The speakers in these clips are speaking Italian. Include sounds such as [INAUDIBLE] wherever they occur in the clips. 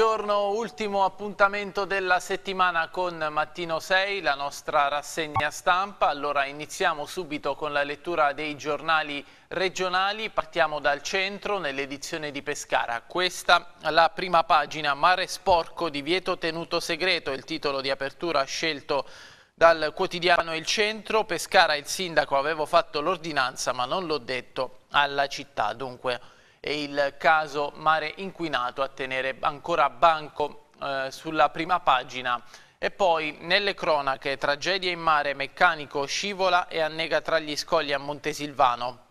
Buongiorno, ultimo appuntamento della settimana con Mattino 6, la nostra rassegna stampa. Allora iniziamo subito con la lettura dei giornali regionali. Partiamo dal centro nell'edizione di Pescara. Questa la prima pagina, Mare sporco, divieto tenuto segreto, il titolo di apertura scelto dal quotidiano Il Centro. Pescara, il sindaco, avevo fatto l'ordinanza ma non l'ho detto alla città. Dunque e il caso mare inquinato a tenere ancora banco eh, sulla prima pagina. E poi nelle cronache tragedia in mare, meccanico scivola e annega tra gli scogli a Montesilvano.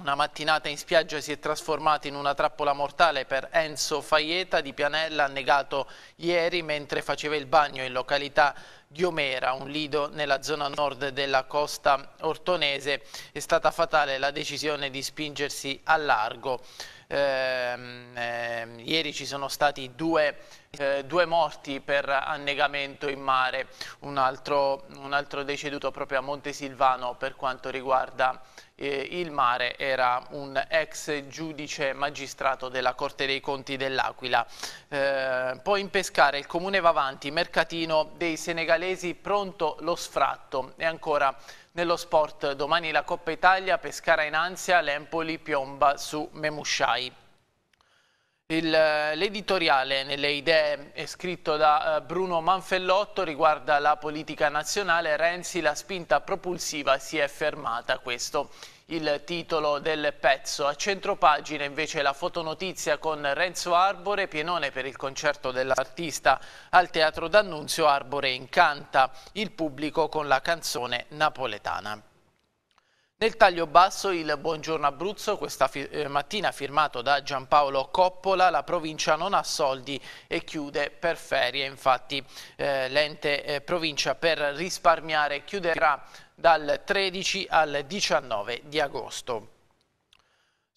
Una mattinata in spiaggia si è trasformata in una trappola mortale per Enzo Faieta di Pianella, annegato ieri mentre faceva il bagno in località Ghiomera, un lido nella zona nord della costa ortonese, è stata fatale la decisione di spingersi a largo. Ehm, ehm, ieri ci sono stati due, eh, due, morti per annegamento in mare, un altro, un altro deceduto proprio a Montesilvano per quanto riguarda eh, il mare era un ex giudice magistrato della Corte dei Conti dell'Aquila. Eh, poi in Pescare il comune va avanti, mercatino dei senegalesi pronto lo sfratto e ancora nello sport domani la Coppa Italia, Pescara in ansia, Lempoli piomba su Memusciai. Eh, l'editoriale nelle idee è scritto da eh, Bruno Manfellotto riguarda la politica nazionale Renzi la spinta propulsiva si è fermata questo il titolo del pezzo. A centro pagina invece la fotonotizia con Renzo Arbore, pienone per il concerto dell'artista al Teatro D'Annunzio, Arbore incanta il pubblico con la canzone napoletana. Nel taglio basso il Buongiorno Abruzzo, questa fi eh, mattina firmato da Giampaolo Coppola, la provincia non ha soldi e chiude per ferie, infatti eh, l'ente eh, provincia per risparmiare chiuderà dal 13 al 19 di agosto.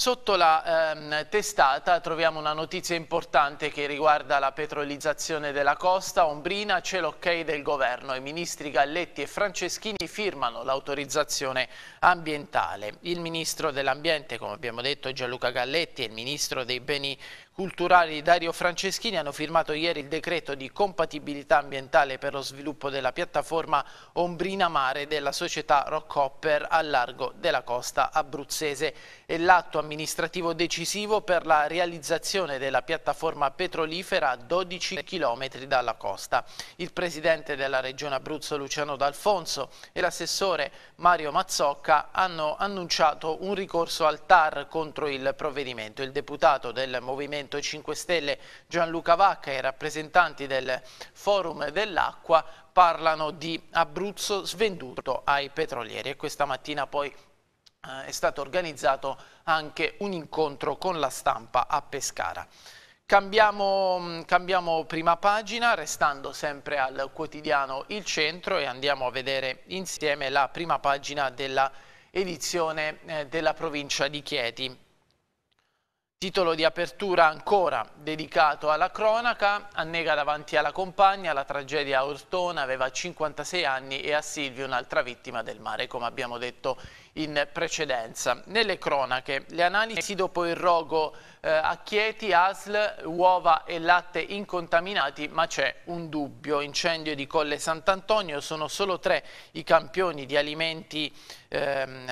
Sotto la ehm, testata troviamo una notizia importante che riguarda la petrolizzazione della costa. Ombrina c'è l'ok del governo. I ministri Galletti e Franceschini firmano l'autorizzazione ambientale. Il ministro dell'ambiente, come abbiamo detto, Gianluca Galletti e il ministro dei beni culturali di Dario Franceschini hanno firmato ieri il decreto di compatibilità ambientale per lo sviluppo della piattaforma Ombrina Mare della società Rockhopper a largo della costa abruzzese. È l'atto amministrativo decisivo per la realizzazione della piattaforma petrolifera a 12 km dalla costa. Il presidente della regione Abruzzo Luciano D'Alfonso e l'assessore Mario Mazzocca hanno annunciato un ricorso al TAR contro il provvedimento. Il deputato del Movimento Movimento 5 Stelle Gianluca Vacca e i rappresentanti del Forum dell'Acqua parlano di Abruzzo svenduto ai petrolieri e questa mattina poi eh, è stato organizzato anche un incontro con la stampa a Pescara. Cambiamo, mm, cambiamo, prima pagina, restando sempre al quotidiano Il Centro e andiamo a vedere insieme la prima pagina della edizione eh, della provincia di Chieti. Titolo di apertura ancora dedicato alla cronaca, annega davanti alla compagna la tragedia a Ortona, aveva 56 anni e a Silvio un'altra vittima del mare, come abbiamo detto in precedenza. Nelle cronache, le analisi dopo il rogo eh, a Chieti, ASL, uova e latte incontaminati, ma c'è un dubbio. Incendio di Colle Sant'Antonio, sono solo tre i campioni di alimenti, ehm,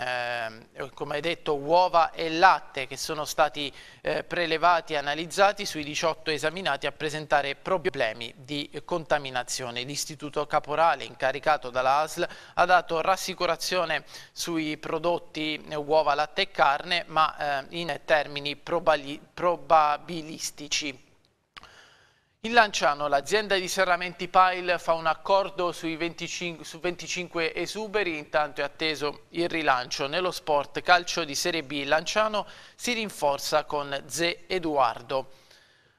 eh, come hai detto, uova e latte, che sono stati eh, prelevati e analizzati sui 18 esaminati a presentare problemi di contaminazione. L'istituto caporale incaricato dalla ASL ha dato rassicurazione sui problemi prodotti eh, uova, latte e carne, ma eh, in termini probabilistici. In Lanciano l'azienda di serramenti Pile fa un accordo 25, su 25 esuberi, intanto è atteso il rilancio. Nello sport calcio di Serie B Lanciano si rinforza con Ze Eduardo.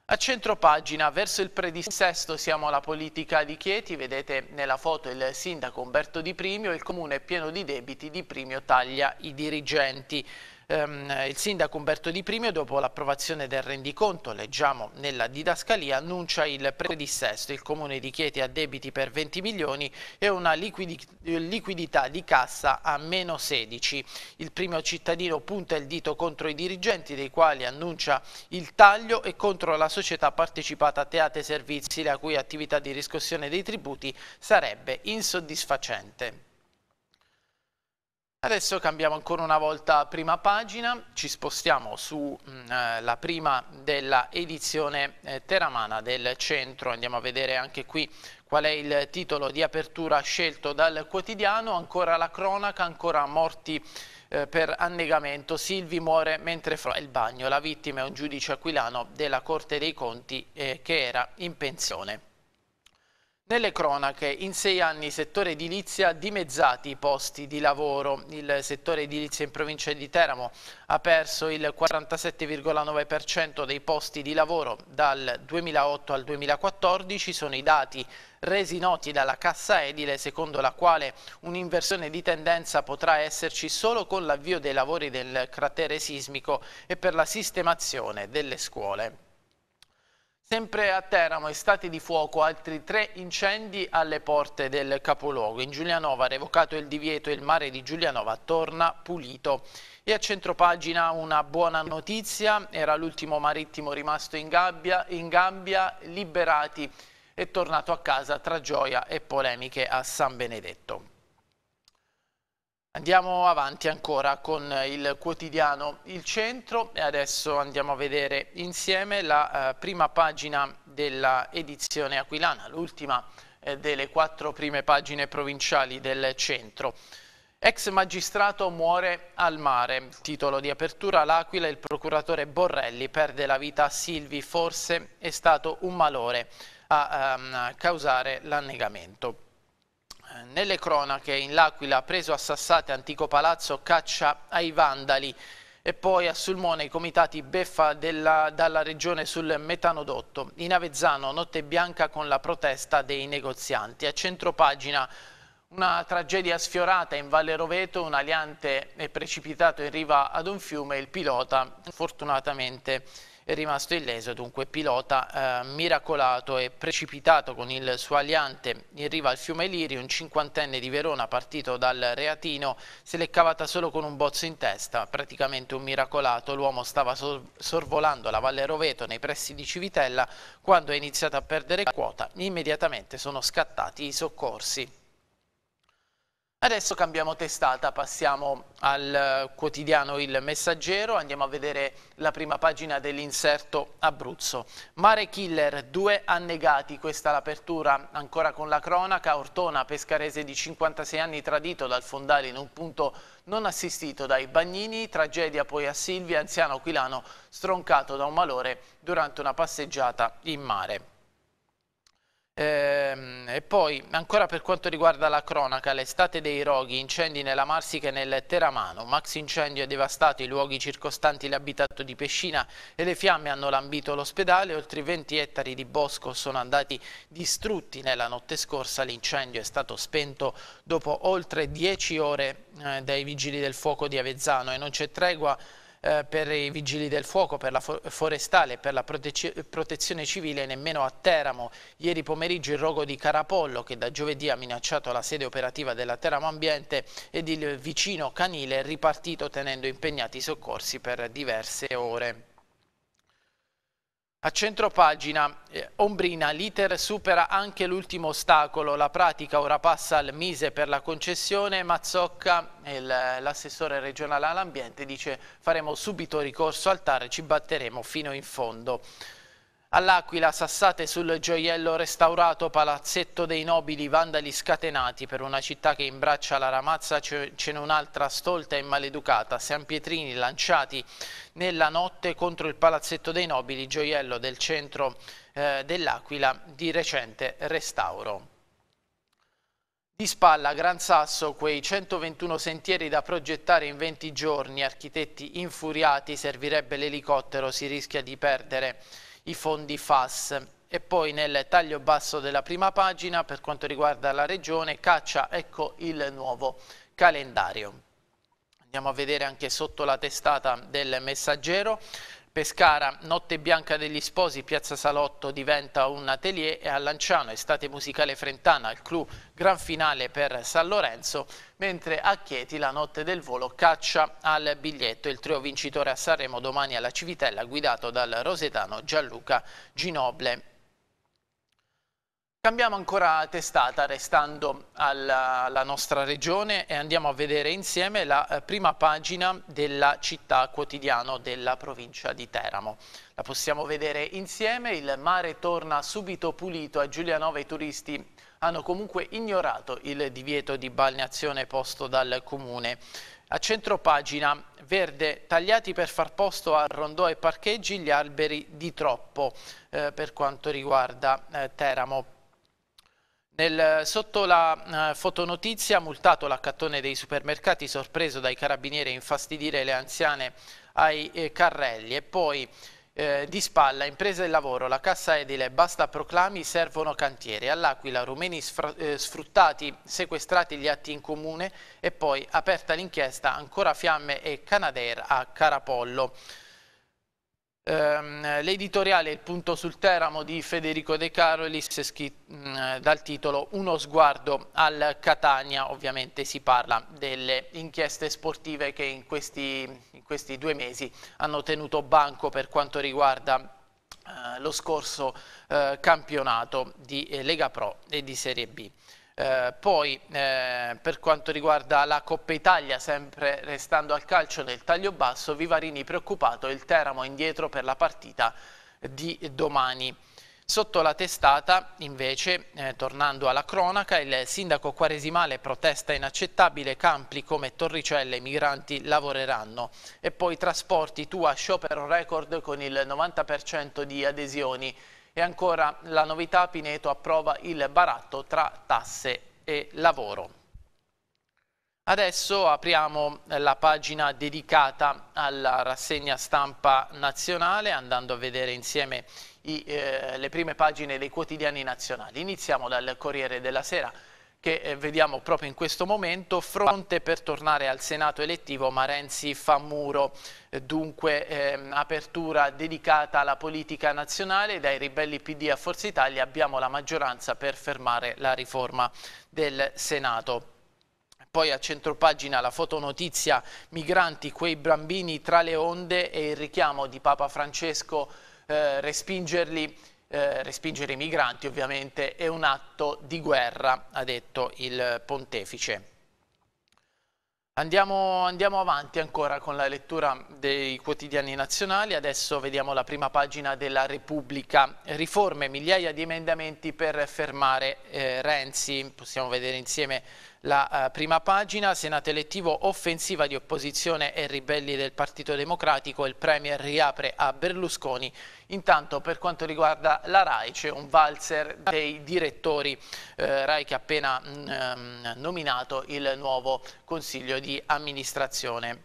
A centro pagina, verso il predisesto, siamo alla politica di Chieti, vedete nella foto il sindaco Umberto Di Primio, il comune è pieno di debiti, Di Primio taglia i dirigenti ehm, il sindaco Umberto Di Primio dopo l'approvazione del rendiconto, leggiamo nella didascalia, annuncia il predissesto, il comune di Chieti ha debiti per 20 milioni e una liquidi liquidità di cassa a meno 16. Il primo cittadino punta il dito contro i dirigenti dei quali annuncia il taglio e contro la società partecipata a Teate Servizi la cui attività di riscossione dei tributi sarebbe insoddisfacente. Adesso cambiamo ancora una volta prima pagina, ci spostiamo sulla mm, eh, prima della edizione eh, teramana del centro, andiamo a vedere anche qui qual è il titolo di apertura scelto dal quotidiano, ancora la cronaca, ancora morti eh, per annegamento, Silvi muore mentre fa il bagno, la vittima è un giudice aquilano della Corte dei Conti eh, che era in pensione. Nelle cronache, in sei anni settore edilizia dimezzati i posti di lavoro. Il settore edilizia in provincia di Teramo ha perso il 47,9% dei posti di lavoro dal 2008 al 2014, sono i dati resi noti dalla Cassa Edile, secondo la quale un'inversione di tendenza potrà esserci solo con l'avvio dei lavori del cratere sismico e per la sistemazione delle scuole. Sempre a Teramo, in stati di fuoco, altri tre incendi alle porte del capoluogo. In Giulianova revocato il divieto il mare di Giulianova torna pulito. E a centropagina una buona notizia, era l'ultimo marittimo rimasto in gabbia, in gabbia liberati è tornato a casa tra gioia e polemiche a San Benedetto. Andiamo avanti ancora con il quotidiano Il Centro e adesso andiamo a vedere insieme la eh, prima pagina della edizione aquilana, l'ultima eh, delle quattro prime pagine provinciali del Centro. Ex magistrato muore al mare, titolo di apertura L'Aquila, il procuratore Borrelli perde la vita a Silvi, forse è stato un malore a ehm, causare l'annegamento nelle cronache in L'Aquila preso a Sassate antico palazzo caccia ai vandali e poi a Sulmone i comitati beffa della, dalla regione sul metanodotto. In Avezzano notte bianca con la protesta dei negozianti. A centropagina una tragedia sfiorata in Valle Roveto, un aliante è precipitato in riva ad un fiume, il pilota fortunatamente è rimasto illeso, dunque pilota eh, miracolato e precipitato con il suo aliante in riva al fiume Liri, un cinquantenne di Verona partito dal Reatino, se l'è cavata solo con un bozzo in testa, praticamente un miracolato, l'uomo stava sor sorvolando la Valle Roveto nei pressi di Civitella quando è iniziato a perdere quota, immediatamente sono scattati i soccorsi. Adesso cambiamo testata, passiamo al eh, quotidiano Il Messaggero, andiamo a vedere la prima pagina dell'inserto Abruzzo. Mare Killer, due annegati, questa l'apertura ancora con la cronaca, Ortona, pescarese di 56 anni tradito dal fondale in un punto non assistito dai bagnini, tragedia poi a Silvia, anziano aquilano stroncato da un malore durante una passeggiata in mare. Ehm, e poi ancora per quanto riguarda la cronaca, l'estate dei roghi, incendi nella Marsica e nel Teramano, max incendio ha devastato i luoghi circostanti l'abitato di Pescina e le fiamme hanno lambito l'ospedale, oltre 20 ettari di bosco sono andati distrutti nella notte scorsa, l'incendio è stato spento dopo oltre 10 ore eh, dai vigili del fuoco di Avezzano e non c'è tregua eh, per i vigili del fuoco, per la forestale e per la prote protezione civile, nemmeno a Teramo. Ieri pomeriggio il rogo di Carapollo, che da giovedì ha minacciato la sede operativa della Teramo Ambiente, ed il vicino canile è ripartito tenendo impegnati i soccorsi per diverse ore. A centropagina, eh, Ombrina, l'iter supera anche l'ultimo ostacolo, la pratica ora passa al Mise per la concessione, Mazzocca, eh, l'assessore regionale all'ambiente, dice faremo subito ricorso al TAR, ci batteremo fino in fondo. All'Aquila sassate sul gioiello restaurato palazzetto dei nobili vandali scatenati per una città che imbraccia la ramazza ce n'è un'altra stolta e maleducata, San Pietrini lanciati nella notte contro il palazzetto dei nobili, gioiello del centro eh, dell'Aquila di recente restauro. Di spalla Gran Sasso, quei 121 sentieri da progettare in 20 giorni, architetti infuriati, servirebbe l'elicottero, si rischia di perdere i fondi FAS. E poi nel taglio basso della prima pagina, per quanto riguarda la regione, caccia, ecco il nuovo calendario. Andiamo a vedere anche sotto la testata del messaggero. Pescara, Notte Bianca degli Sposi, Piazza Salotto diventa un atelier e a Lanciano estate musicale frentana, il clou gran finale per San Lorenzo, mentre a Chieti la notte del volo caccia al biglietto. Il trio vincitore a Sanremo domani alla Civitella guidato dal rosetano Gianluca Ginoble. Cambiamo ancora testata restando alla, alla, nostra regione e andiamo a vedere insieme la eh, prima pagina della città quotidiano della provincia di Teramo. La possiamo vedere insieme, il mare torna subito pulito a Giulianova i turisti hanno comunque ignorato il divieto di balneazione posto dal comune. A centro pagina verde tagliati per far posto a rondò e parcheggi gli alberi di troppo eh, per quanto riguarda eh, Teramo. Nel, sotto la eh, fotonotizia multato l'accattone dei supermercati sorpreso dai carabinieri a infastidire le anziane ai eh, carrelli e poi eh, di spalla impresa e lavoro, la cassa edile, basta proclami, servono cantieri. All'Aquila rumeni eh, sfruttati, sequestrati gli atti in comune e poi aperta l'inchiesta ancora fiamme e Canadair a Carapollo. Ehm, l'editoriale Il punto sul Teramo di Federico De Carolis mm, dal titolo Uno sguardo al Catania, ovviamente si parla delle inchieste sportive che in questi, in questi due mesi hanno tenuto banco per quanto riguarda eh, lo scorso eh, campionato di eh, Lega Pro e di Serie B. Eh, poi eh, per quanto riguarda la Coppa Italia, sempre restando al calcio nel taglio basso, Vivarini preoccupato il Teramo indietro per la partita di domani. Sotto la testata, invece, eh, tornando alla cronaca, il sindaco quaresimale protesta inaccettabile, campi come Torricelle, migranti lavoreranno. E poi trasporti, tua sciopero record con il 90% di adesioni. E ancora la novità, Pineto approva il baratto tra tasse e lavoro. Adesso apriamo la pagina dedicata alla rassegna stampa nazionale andando a vedere insieme i, eh, le prime pagine dei quotidiani nazionali. Iniziamo dal Corriere della Sera che eh, vediamo proprio in questo momento, fronte per tornare al Senato elettivo, ma Renzi fa muro, eh, dunque ehm, apertura dedicata alla politica nazionale, dai ribelli PD a Forza Italia abbiamo la maggioranza per fermare la riforma del Senato. Poi a centropagina la fotonotizia Migranti, quei bambini tra le onde e il richiamo di Papa Francesco eh, respingerli eh, respingere i migranti ovviamente è un atto di guerra, ha detto il pontefice. Andiamo, andiamo avanti ancora con la lettura dei quotidiani nazionali, adesso vediamo la prima pagina della Repubblica. Riforme, migliaia di emendamenti per fermare eh, Renzi, possiamo vedere insieme la eh, prima pagina, Senato elettivo, offensiva di opposizione e ribelli del Partito Democratico, il Premier riapre a Berlusconi. Intanto per quanto riguarda la RAI c'è un valzer dei direttori eh, RAI che ha appena mh, mm, ehm, nominato il nuovo Consiglio di amministrazione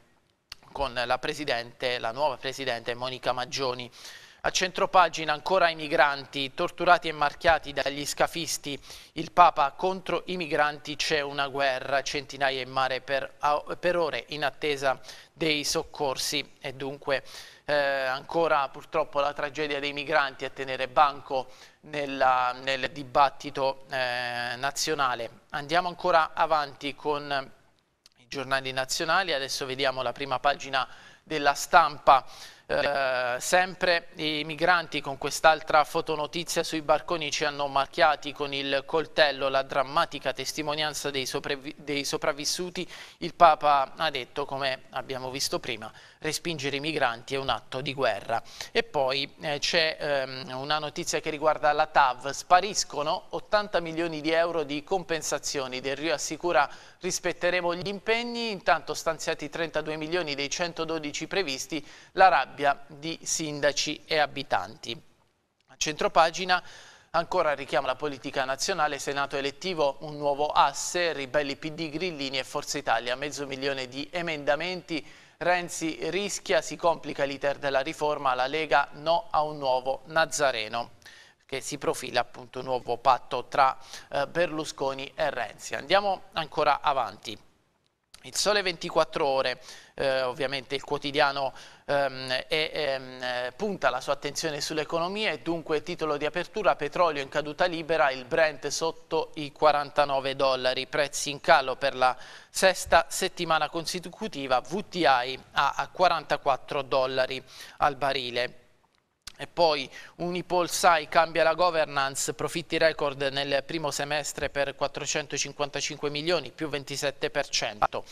con la, la nuova Presidente Monica Maggioni. A centropagina ancora i migranti, torturati e marchiati dagli scafisti. Il Papa contro i migranti c'è una guerra, centinaia in mare per, per ore in attesa dei soccorsi e dunque eh, ancora purtroppo la tragedia dei migranti a tenere banco nella, nel dibattito eh, nazionale. Andiamo ancora avanti con i giornali nazionali, adesso vediamo la prima pagina della stampa eh, sempre i migranti con quest'altra fotonotizia sui barconi ci hanno marchiati con il coltello la drammatica testimonianza dei, dei sopravvissuti. Il Papa ha detto, come abbiamo visto prima, respingere i migranti è un atto di guerra. E poi eh, c'è ehm, una notizia che riguarda la TAV. Spariscono 80 milioni di euro di compensazioni. Del Rio assicura rispetteremo gli impegni, intanto stanziati 32 milioni dei 112 previsti, l'Arabia rabbia di sindaci e abitanti. A centropagina ancora richiama la politica nazionale, Senato elettivo, un nuovo asse, ribelli PD, Grillini e Forza Italia, mezzo milione di emendamenti, Renzi rischia, si complica l'iter della riforma, la Lega no a un nuovo Nazareno che si profila appunto un nuovo patto tra eh, Berlusconi e Renzi. Andiamo ancora avanti. Il sole 24 ore eh, ovviamente il quotidiano ehm, è, ehm, punta la sua attenzione sull'economia e dunque titolo di apertura petrolio in caduta libera, il Brent sotto i 49 dollari, prezzi in calo per la sesta settimana consecutiva, VTI a 44 dollari al barile. E poi Unipolsai cambia la governance, profitti record nel primo semestre per 455 milioni, più 27%.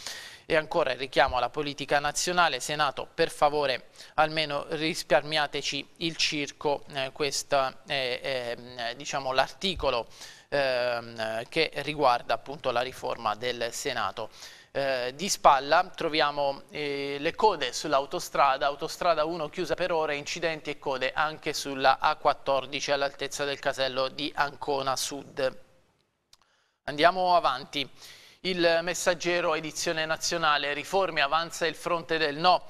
E ancora il richiamo alla politica nazionale, Senato per favore almeno risparmiateci il circo, eh, questo è, eh, è ehm, diciamo, l'articolo eh, che riguarda appunto la riforma del Senato. Eh, di spalla troviamo eh, le code sull'autostrada, autostrada 1 chiusa per ore, incidenti e code anche sulla A14 all'altezza del casello di Ancona Sud. Andiamo avanti. Il messaggero edizione nazionale, riforme, avanza il fronte del no.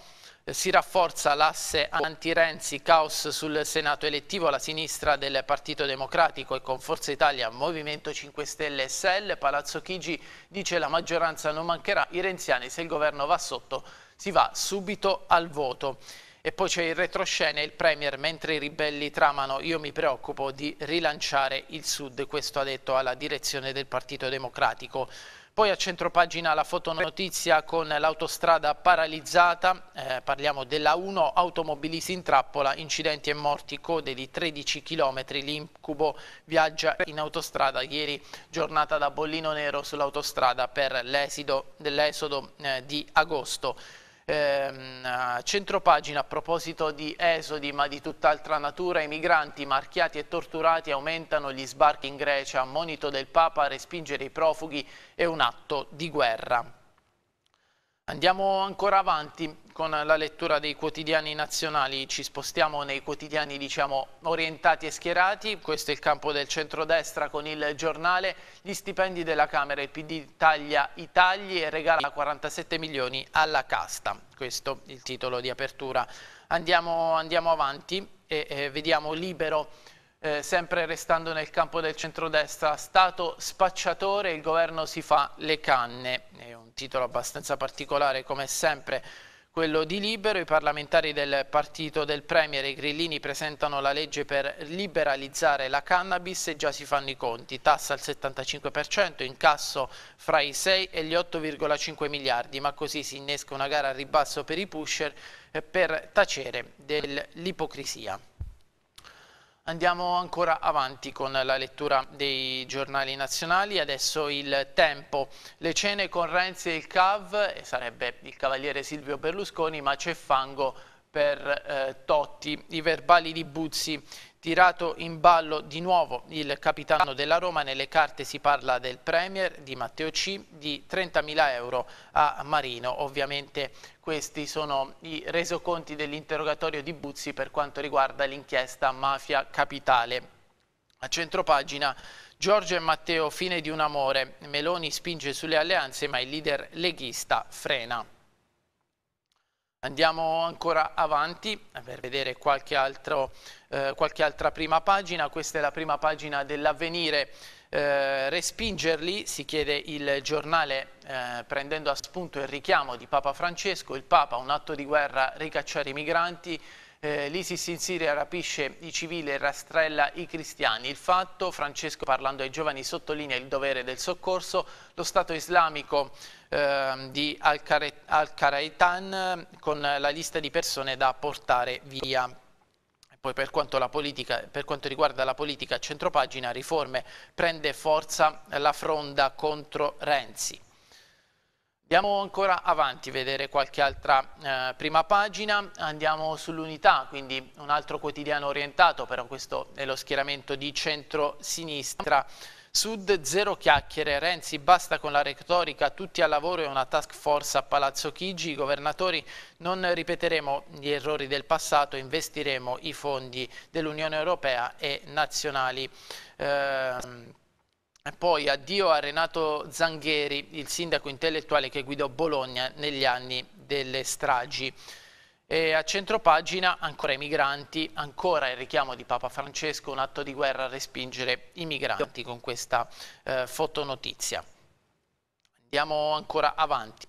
Si rafforza l'asse anti-Renzi, caos sul Senato elettivo, la sinistra del Partito Democratico e con Forza Italia, Movimento 5 Stelle SL. Palazzo Chigi dice la maggioranza non mancherà i renziani, se il governo va sotto si va subito al voto. E poi c'è il retroscena e il Premier, mentre i ribelli tramano, io mi preoccupo di rilanciare il Sud, questo ha detto alla direzione del Partito Democratico. Poi a centropagina la fotonotizia con l'autostrada paralizzata, eh, parliamo della 1, automobilisti in trappola, incidenti e morti, code di 13 km, l'incubo viaggia in autostrada, ieri giornata da bollino nero sull'autostrada per l'esodo eh, di agosto ehm, centropagina a proposito di esodi ma di tutt'altra natura, i migranti marchiati e torturati aumentano gli sbarchi in Grecia, monito del Papa a respingere i profughi è un atto di guerra. Andiamo ancora avanti con la lettura dei quotidiani nazionali ci spostiamo nei quotidiani diciamo, orientati e schierati, questo è il campo del centrodestra con il giornale, gli stipendi della Camera, il PD taglia i tagli e regala 47 milioni alla casta, questo è il titolo di apertura. Andiamo, andiamo avanti e, e vediamo libero. Eh, sempre restando nel campo del centrodestra, Stato spacciatore, il governo si fa le canne, è un titolo abbastanza particolare come sempre quello di Libero, i parlamentari del partito del Premier e i grillini presentano la legge per liberalizzare la cannabis e già si fanno i conti. Tassa al 75%, incasso fra i 6 e gli 8,5 miliardi, ma così si innesca una gara a ribasso per i pusher per tacere dell'ipocrisia. Andiamo ancora avanti con la lettura dei giornali nazionali, adesso il tempo. Le cene con Renzi e il CAV, e sarebbe il cavaliere Silvio Berlusconi, ma c'è fango per eh, Totti. I verbali di Buzzi Tirato in ballo di nuovo il capitano della Roma, nelle carte si parla del Premier, di Matteo C, di 30.000 euro a Marino. Ovviamente questi sono i resoconti dell'interrogatorio di Buzzi per quanto riguarda l'inchiesta Mafia Capitale. A centropagina Giorgio e Matteo fine di un amore, Meloni spinge sulle alleanze ma il leader leghista frena. Andiamo ancora avanti per vedere qualche altro eh, qualche altra prima pagina, questa è la prima pagina dell'avvenire. Eh, respingerli, si chiede il giornale eh, prendendo a spunto il richiamo di Papa Francesco, il Papa un atto di guerra ricacciare i migranti, eh, l'ISIS in Siria rapisce i civili e rastrella i cristiani. Il fatto, Francesco parlando ai giovani sottolinea il dovere del soccorso, lo Stato islamico eh, di Al-Karaitan con la lista di persone da portare via. Poi per quanto, politica, per quanto, riguarda la politica centropagina, riforme prende forza la fronda contro Renzi. Andiamo ancora avanti, vedere qualche altra eh, prima pagina, andiamo sull'unità, quindi un altro quotidiano orientato, però questo è lo schieramento di centro-sinistra. Sud zero chiacchiere, Renzi basta con la retorica, tutti al lavoro e una task force a Palazzo Chigi, i governatori non ripeteremo gli errori del passato, investiremo i fondi dell'Unione Europea e nazionali. Eh, poi addio a Renato Zangheri, il sindaco intellettuale che guidò Bologna negli anni delle stragi. E a centropagina ancora i migranti, ancora il richiamo di Papa Francesco, un atto di guerra a respingere i migranti con questa eh, fotonotizia. Andiamo ancora avanti.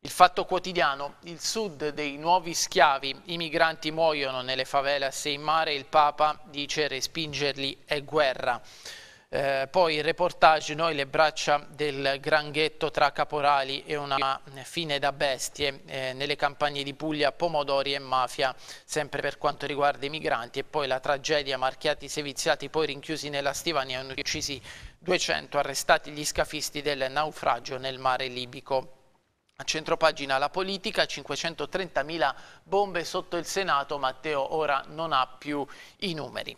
Il fatto quotidiano, il sud dei nuovi schiavi, i migranti muoiono nelle favelas e in mare, il Papa dice respingerli è guerra eh, poi il reportage Noi le braccia del granghetto tra caporali e una fine da bestie eh, nelle campagne di Puglia, pomodori e mafia, sempre per quanto riguarda i migranti e poi la tragedia marchiati seviziati poi rinchiusi nella stivania hanno uccisi 200 arrestati gli scafisti del naufragio nel mare libico. A centropagina la politica, 530.000 bombe sotto il Senato, Matteo ora non ha più i numeri.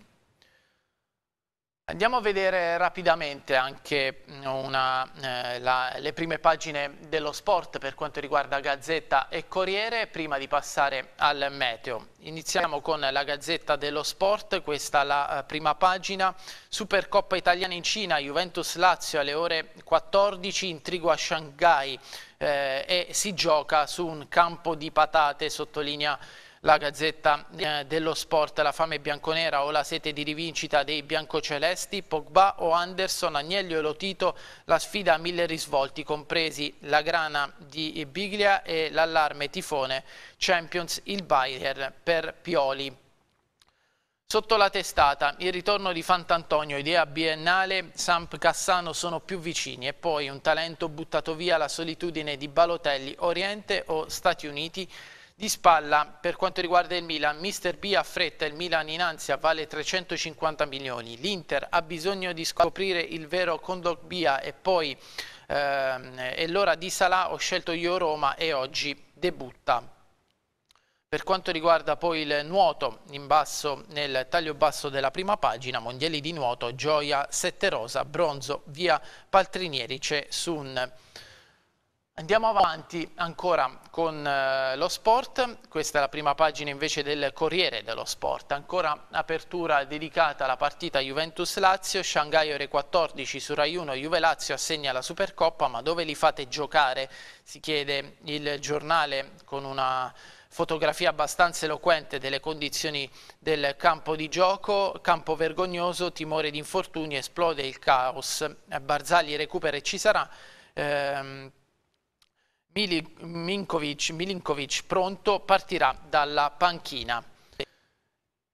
Andiamo a vedere rapidamente anche mm, una, eh, la, le prime pagine dello sport per quanto riguarda Gazzetta e Corriere prima di passare al meteo. Iniziamo con la Gazzetta dello Sport, questa è la eh, prima pagina. Supercoppa italiana in Cina, Juventus-Lazio alle ore 14, intrigo a Shanghai eh, e si gioca su un campo di patate, sottolinea la Gazzetta eh, dello Sport, la fame bianconera o la sete di rivincita dei biancocelesti, Pogba o Anderson, Agnello e Lotito, la sfida a mille risvolti, compresi la grana di Biglia e l'allarme tifone Champions il Bayer per Pioli. Sotto la testata, il ritorno di Fantantonio, idea biennale, Samp Cassano sono più vicini e poi un talento buttato via la solitudine di Balotelli, Oriente o Stati Uniti, di spalla, per quanto riguarda il Milan, Mister B ha fretta, il Milan in ansia vale 350 milioni, l'Inter ha bisogno di scoprire il vero Condogbia e poi eh, è l'ora di Salà, ho scelto io Roma e oggi debutta. Per quanto riguarda poi il nuoto, in basso, nel taglio basso della prima pagina, mondiali di nuoto, gioia, sette rosa, bronzo, via Paltrinieri, c'è Sun. Andiamo avanti ancora con eh, lo sport, questa è la prima pagina invece del Corriere dello Sport, ancora apertura dedicata alla partita Juventus-Lazio, Shanghai ore 14 su Rai 1, Juve-Lazio assegna la Supercoppa ma dove li fate giocare? Si chiede il giornale con una fotografia abbastanza eloquente delle condizioni del campo di gioco, campo vergognoso, timore di infortuni, esplode il caos, Barzagli recupera e ci sarà. Ehm, Milinkovic, Milinkovic pronto, partirà dalla panchina.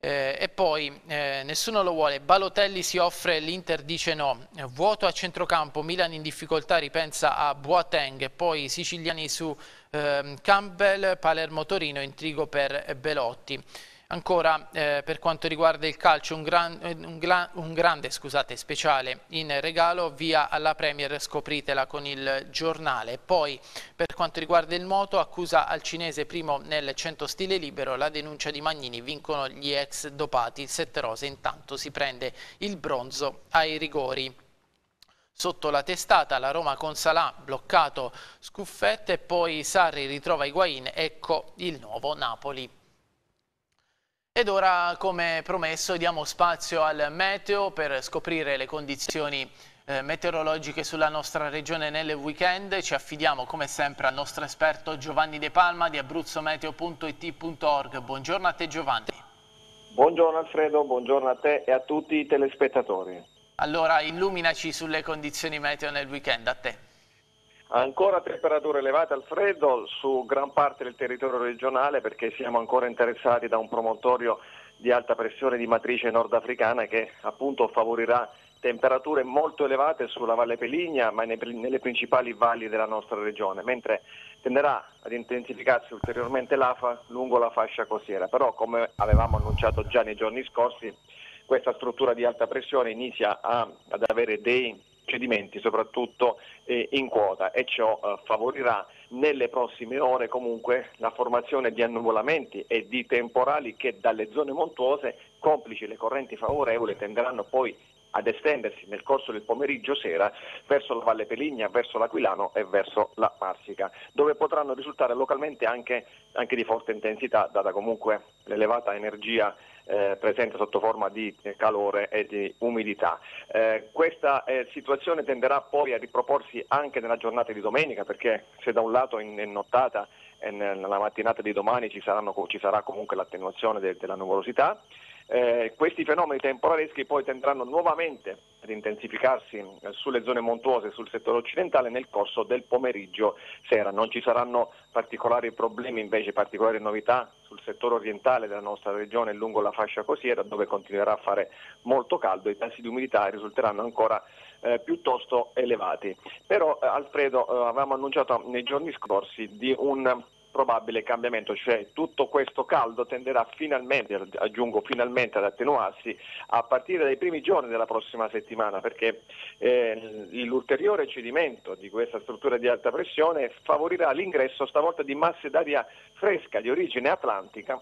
Eh, e poi eh, nessuno lo vuole, Balotelli si offre, l'Inter dice no, vuoto a centrocampo, Milan in difficoltà ripensa a Boateng, poi siciliani su eh, Campbell, Palermo-Torino, intrigo per Belotti. Ancora eh, per quanto riguarda il calcio un, gran, eh, un, un grande scusate, speciale in regalo via alla Premier scopritela con il giornale. Poi per quanto riguarda il moto accusa al cinese primo nel 100 stile libero la denuncia di Magnini vincono gli ex dopati. Il Sette Rose intanto si prende il bronzo ai rigori. Sotto la testata la Roma con Salà bloccato Scuffette, poi Sarri ritrova Higuain, ecco il nuovo Napoli. Ed ora, come promesso, diamo spazio al meteo per scoprire le condizioni eh, meteorologiche sulla nostra regione nel weekend. Ci affidiamo come sempre al nostro esperto Giovanni De Palma di abruzzometeo.it.org. Buongiorno a te Giovanni. Buongiorno Alfredo, buongiorno a te e a tutti i telespettatori. Allora illuminaci sulle condizioni meteo nel weekend, a te. Ancora temperature elevate al freddo su gran parte del territorio regionale perché siamo ancora interessati da un promontorio di alta pressione di matrice nordafricana che appunto favorirà temperature molto elevate sulla Valle Peligna ma nelle principali valli della nostra regione, mentre tenderà ad intensificarsi ulteriormente l'afa lungo la fascia costiera. Però come avevamo annunciato già nei giorni scorsi, questa struttura di alta pressione inizia a, ad avere dei cedimenti soprattutto eh, in quota e ciò eh, favorirà nelle prossime ore comunque la formazione di annuvolamenti e di temporali che dalle zone montuose complici le correnti favorevoli tenderanno poi ad estendersi nel corso del pomeriggio sera verso la Valle Peligna, verso l'Aquilano e verso la Marsica, dove potranno risultare localmente anche, anche di forte intensità, data comunque l'elevata energia eh, presente sotto forma di calore e di umidità. Eh, questa eh, situazione tenderà poi a riproporsi anche nella giornata di domenica, perché se da un lato in, in nottata e nella mattinata di domani ci, saranno, ci sarà comunque l'attenuazione de, della nuvolosità, eh, questi fenomeni temporaleschi poi tendranno nuovamente ad intensificarsi eh, sulle zone montuose sul settore occidentale nel corso del pomeriggio sera. Non ci saranno particolari problemi, invece particolari novità sul settore orientale della nostra regione lungo la fascia costiera dove continuerà a fare molto caldo e i tassi di umidità risulteranno ancora eh, piuttosto elevati. Però eh, Alfredo eh, avevamo annunciato nei giorni scorsi di un probabile cambiamento, cioè tutto questo caldo tenderà finalmente, aggiungo finalmente, ad attenuarsi a partire dai primi giorni della prossima settimana, perché eh, l'ulteriore cedimento di questa struttura di alta pressione favorirà l'ingresso stavolta di masse d'aria fresca di origine atlantica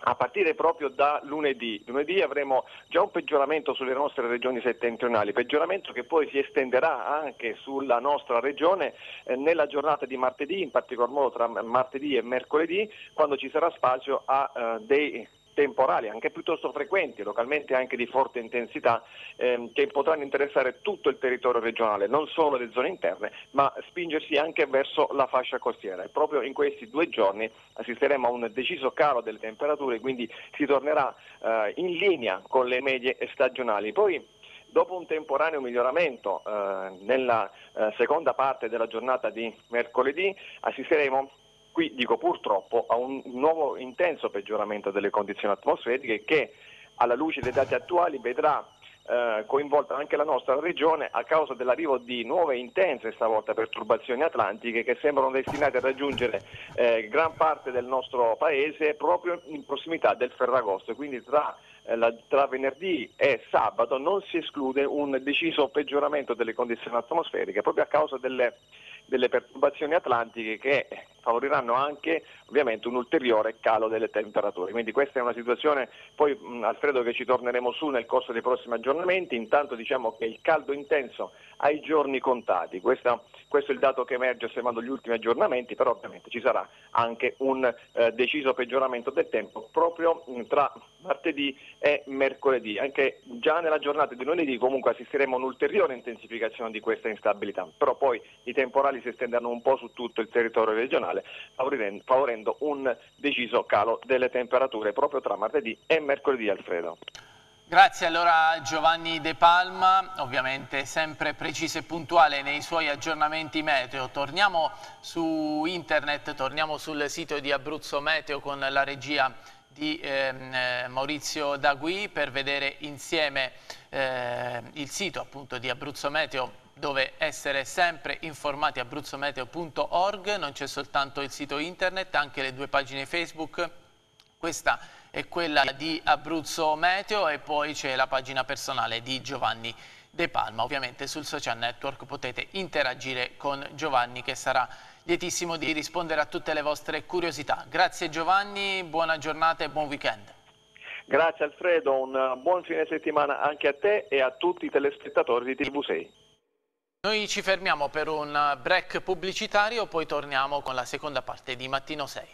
a partire proprio da lunedì. Lunedì avremo già un peggioramento sulle nostre regioni settentrionali, peggioramento che poi si estenderà anche sulla nostra regione eh, nella giornata di martedì, in particolar modo tra martedì e mercoledì, quando ci sarà spazio a eh, dei temporali, anche piuttosto frequenti, localmente anche di forte intensità, ehm, che potranno interessare tutto il territorio regionale, non solo le zone interne, ma spingersi anche verso la fascia costiera. E proprio in questi due giorni assisteremo a un deciso calo delle temperature, quindi si tornerà eh, in linea con le medie stagionali. Poi, dopo un temporaneo miglioramento eh, nella eh, seconda parte della giornata di mercoledì assisteremo qui dico purtroppo, a un nuovo intenso peggioramento delle condizioni atmosferiche che alla luce dei dati attuali vedrà eh, coinvolta anche la nostra regione a causa dell'arrivo di nuove intense stavolta perturbazioni atlantiche che sembrano destinate a raggiungere eh, gran parte del nostro paese proprio in prossimità del Ferragosto, quindi tra eh, tra venerdì e sabato non si esclude un deciso peggioramento delle condizioni atmosferiche proprio a causa delle, delle perturbazioni atlantiche che favoriranno anche ovviamente un ulteriore calo delle temperature. Quindi questa è una situazione, poi mh, Alfredo che ci torneremo su nel corso dei prossimi aggiornamenti, intanto diciamo che il caldo intenso ha i giorni contati, Questa, questo è il dato che emerge osservando gli ultimi aggiornamenti, però ovviamente ci sarà anche un eh, deciso peggioramento del tempo proprio mh, tra martedì e mercoledì, anche già nella giornata di lunedì comunque assisteremo a un'ulteriore intensificazione di questa instabilità, però poi i temporali si estenderanno un po' su tutto il territorio regionale settimanale, favorendo un deciso calo delle temperature proprio tra martedì e mercoledì, Alfredo. Grazie allora Giovanni De Palma, ovviamente sempre preciso e puntuale nei suoi aggiornamenti meteo. Torniamo su internet, torniamo sul sito di Abruzzo Meteo con la regia di ehm, eh, Maurizio Dagui per vedere insieme eh, il sito appunto di Abruzzo Meteo dove essere sempre informati abruzzometeo.org, non c'è soltanto il sito internet, anche le due pagine Facebook, questa è quella di Abruzzo Meteo e poi c'è la pagina personale di Giovanni De Palma. Ovviamente sul social network potete interagire con Giovanni che sarà lietissimo di rispondere a tutte le vostre curiosità. Grazie Giovanni, buona giornata e buon weekend. Grazie Alfredo, un buon fine settimana anche a te e a tutti i telespettatori di TV6. Noi ci fermiamo per un eh, break pubblicitario, poi torniamo con la seconda parte di Mattino 6.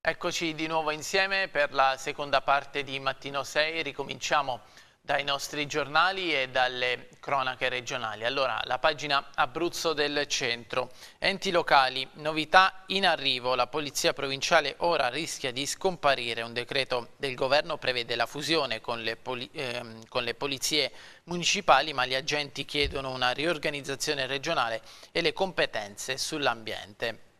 Eccoci di nuovo insieme per la seconda parte di Mattino 6, ricominciamo dai nostri giornali e dalle cronache regionali. Allora, la pagina Abruzzo del centro. Enti locali, novità in arrivo. La polizia provinciale ora rischia di scomparire. Un decreto del governo prevede la fusione con le, poli ehm, con le polizie municipali, ma gli agenti chiedono una riorganizzazione regionale e le competenze sull'ambiente.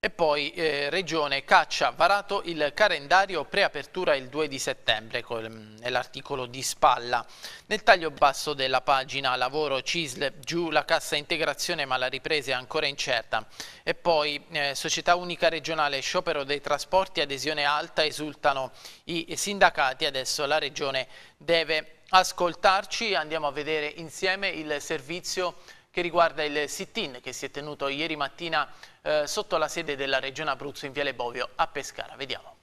E poi eh, Regione Caccia varato il calendario preapertura il 2 di settembre, è mm, l'articolo di spalla. Nel taglio basso della pagina lavoro CISL, giù la cassa integrazione ma la ripresa è ancora incerta. E poi eh, Società Unica Regionale, sciopero dei trasporti, adesione alta, esultano i sindacati, adesso la Regione deve ascoltarci. Andiamo a vedere insieme il servizio che riguarda il sit-in che si è tenuto ieri mattina eh, sotto la sede della Regione Abruzzo in Viale Bovio a Pescara. Vediamo.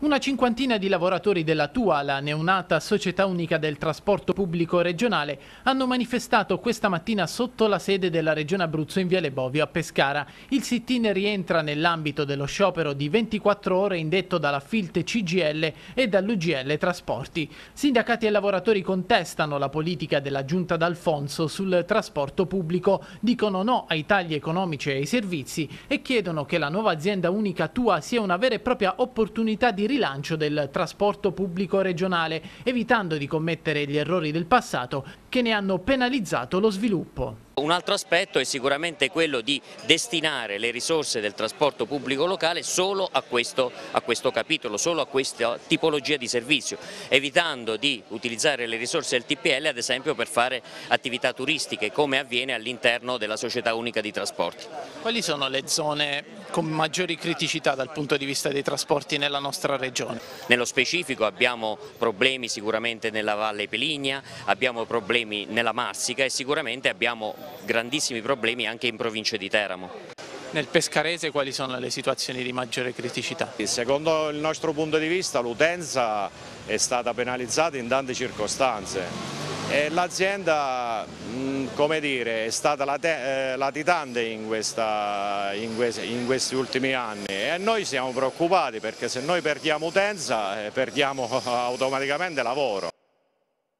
Una cinquantina di lavoratori della TUA, la neonata Società Unica del Trasporto Pubblico Regionale, hanno manifestato questa mattina sotto la sede della Regione Abruzzo in Viale Bovio a Pescara. Il sit-in rientra nell'ambito dello sciopero di 24 ore indetto dalla FILT CGL e dall'UGL Trasporti. Sindacati e lavoratori contestano la politica della Giunta d'Alfonso sul trasporto pubblico, dicono no ai tagli economici e ai servizi e chiedono che la nuova azienda unica TUA sia una vera e propria opportunità di rilancio del trasporto pubblico regionale, evitando di commettere gli errori del passato che ne hanno penalizzato lo sviluppo. Un altro aspetto è sicuramente quello di destinare le risorse del trasporto pubblico locale solo a questo, a questo capitolo, solo a questa tipologia di servizio, evitando di utilizzare le risorse del TPL ad esempio per fare attività turistiche come avviene all'interno della società unica di trasporti. Quali sono le zone con maggiori criticità dal punto di vista dei trasporti nella nostra regione? Nello specifico abbiamo problemi sicuramente nella Valle Peligna, abbiamo problemi nella Massica e sicuramente abbiamo grandissimi problemi anche in provincia di Teramo. Nel Pescarese quali sono le situazioni di maggiore criticità? Secondo il nostro punto di vista l'utenza è stata penalizzata in tante circostanze e l'azienda mm, è stata eh, latitante in, questa, in, questi, in, questi, ultimi anni e noi siamo preoccupati perché se noi perdiamo utenza eh, perdiamo [LAUGHS] automaticamente lavoro.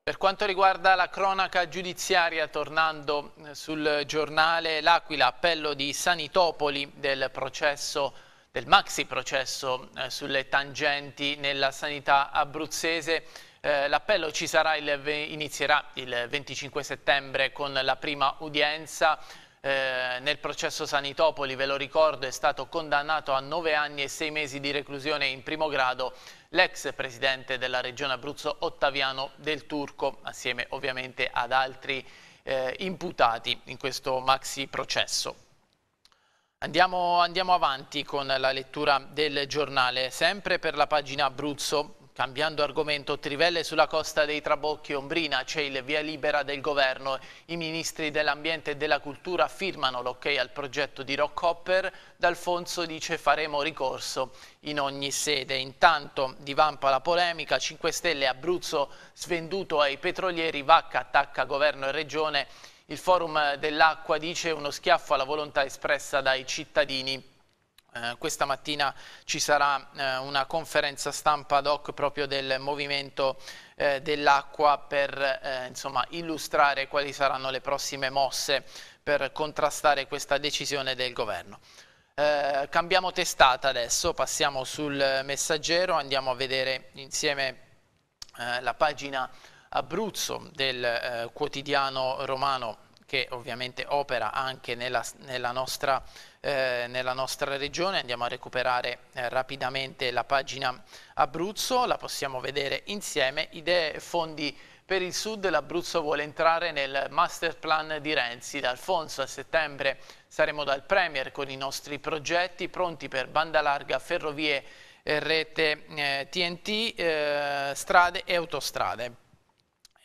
Per quanto riguarda la cronaca giudiziaria, tornando eh, sul giornale L'Aquila, appello di Sanitopoli del processo del maxi processo eh, sulle tangenti nella sanità abruzzese. Eh, L'appello inizierà il 25 settembre con la prima udienza. Eh, nel processo Sanitopoli, ve lo ricordo, è stato condannato a nove anni e sei mesi di reclusione in primo grado l'ex presidente della regione Abruzzo Ottaviano del Turco, assieme ovviamente ad altri eh, imputati in questo maxi processo. Andiamo, andiamo avanti con la lettura del giornale, sempre per la pagina Abruzzo, Cambiando argomento, trivelle sulla costa dei Trabocchi Ombrina, c'è il via libera del governo. I ministri dell'ambiente e della cultura firmano l'ok ok al progetto di Rock Hopper, D'Alfonso dice faremo ricorso in ogni sede. Intanto divampa la polemica, 5 Stelle Abruzzo svenduto ai petrolieri, Vacca attacca governo e regione. Il forum dell'acqua dice uno schiaffo alla volontà espressa dai cittadini. Eh, questa mattina ci sarà eh, una conferenza stampa ad hoc proprio del movimento eh, dell'acqua per eh, insomma, illustrare quali saranno le prossime mosse per contrastare questa decisione del governo. Eh, cambiamo testata adesso, passiamo sul messaggero, andiamo a vedere insieme la pagina Abruzzo del quotidiano romano che ovviamente opera anche nella, nella nostra città eh, nella nostra regione, andiamo a recuperare eh, rapidamente la pagina Abruzzo, la possiamo vedere insieme, idee e fondi per il sud l'Abruzzo vuole entrare nel master plan di Renzi. Da Alfonso a settembre saremo dal Premier con i nostri progetti pronti per banda larga, ferrovie, rete eh, TNT, eh, strade e autostrade.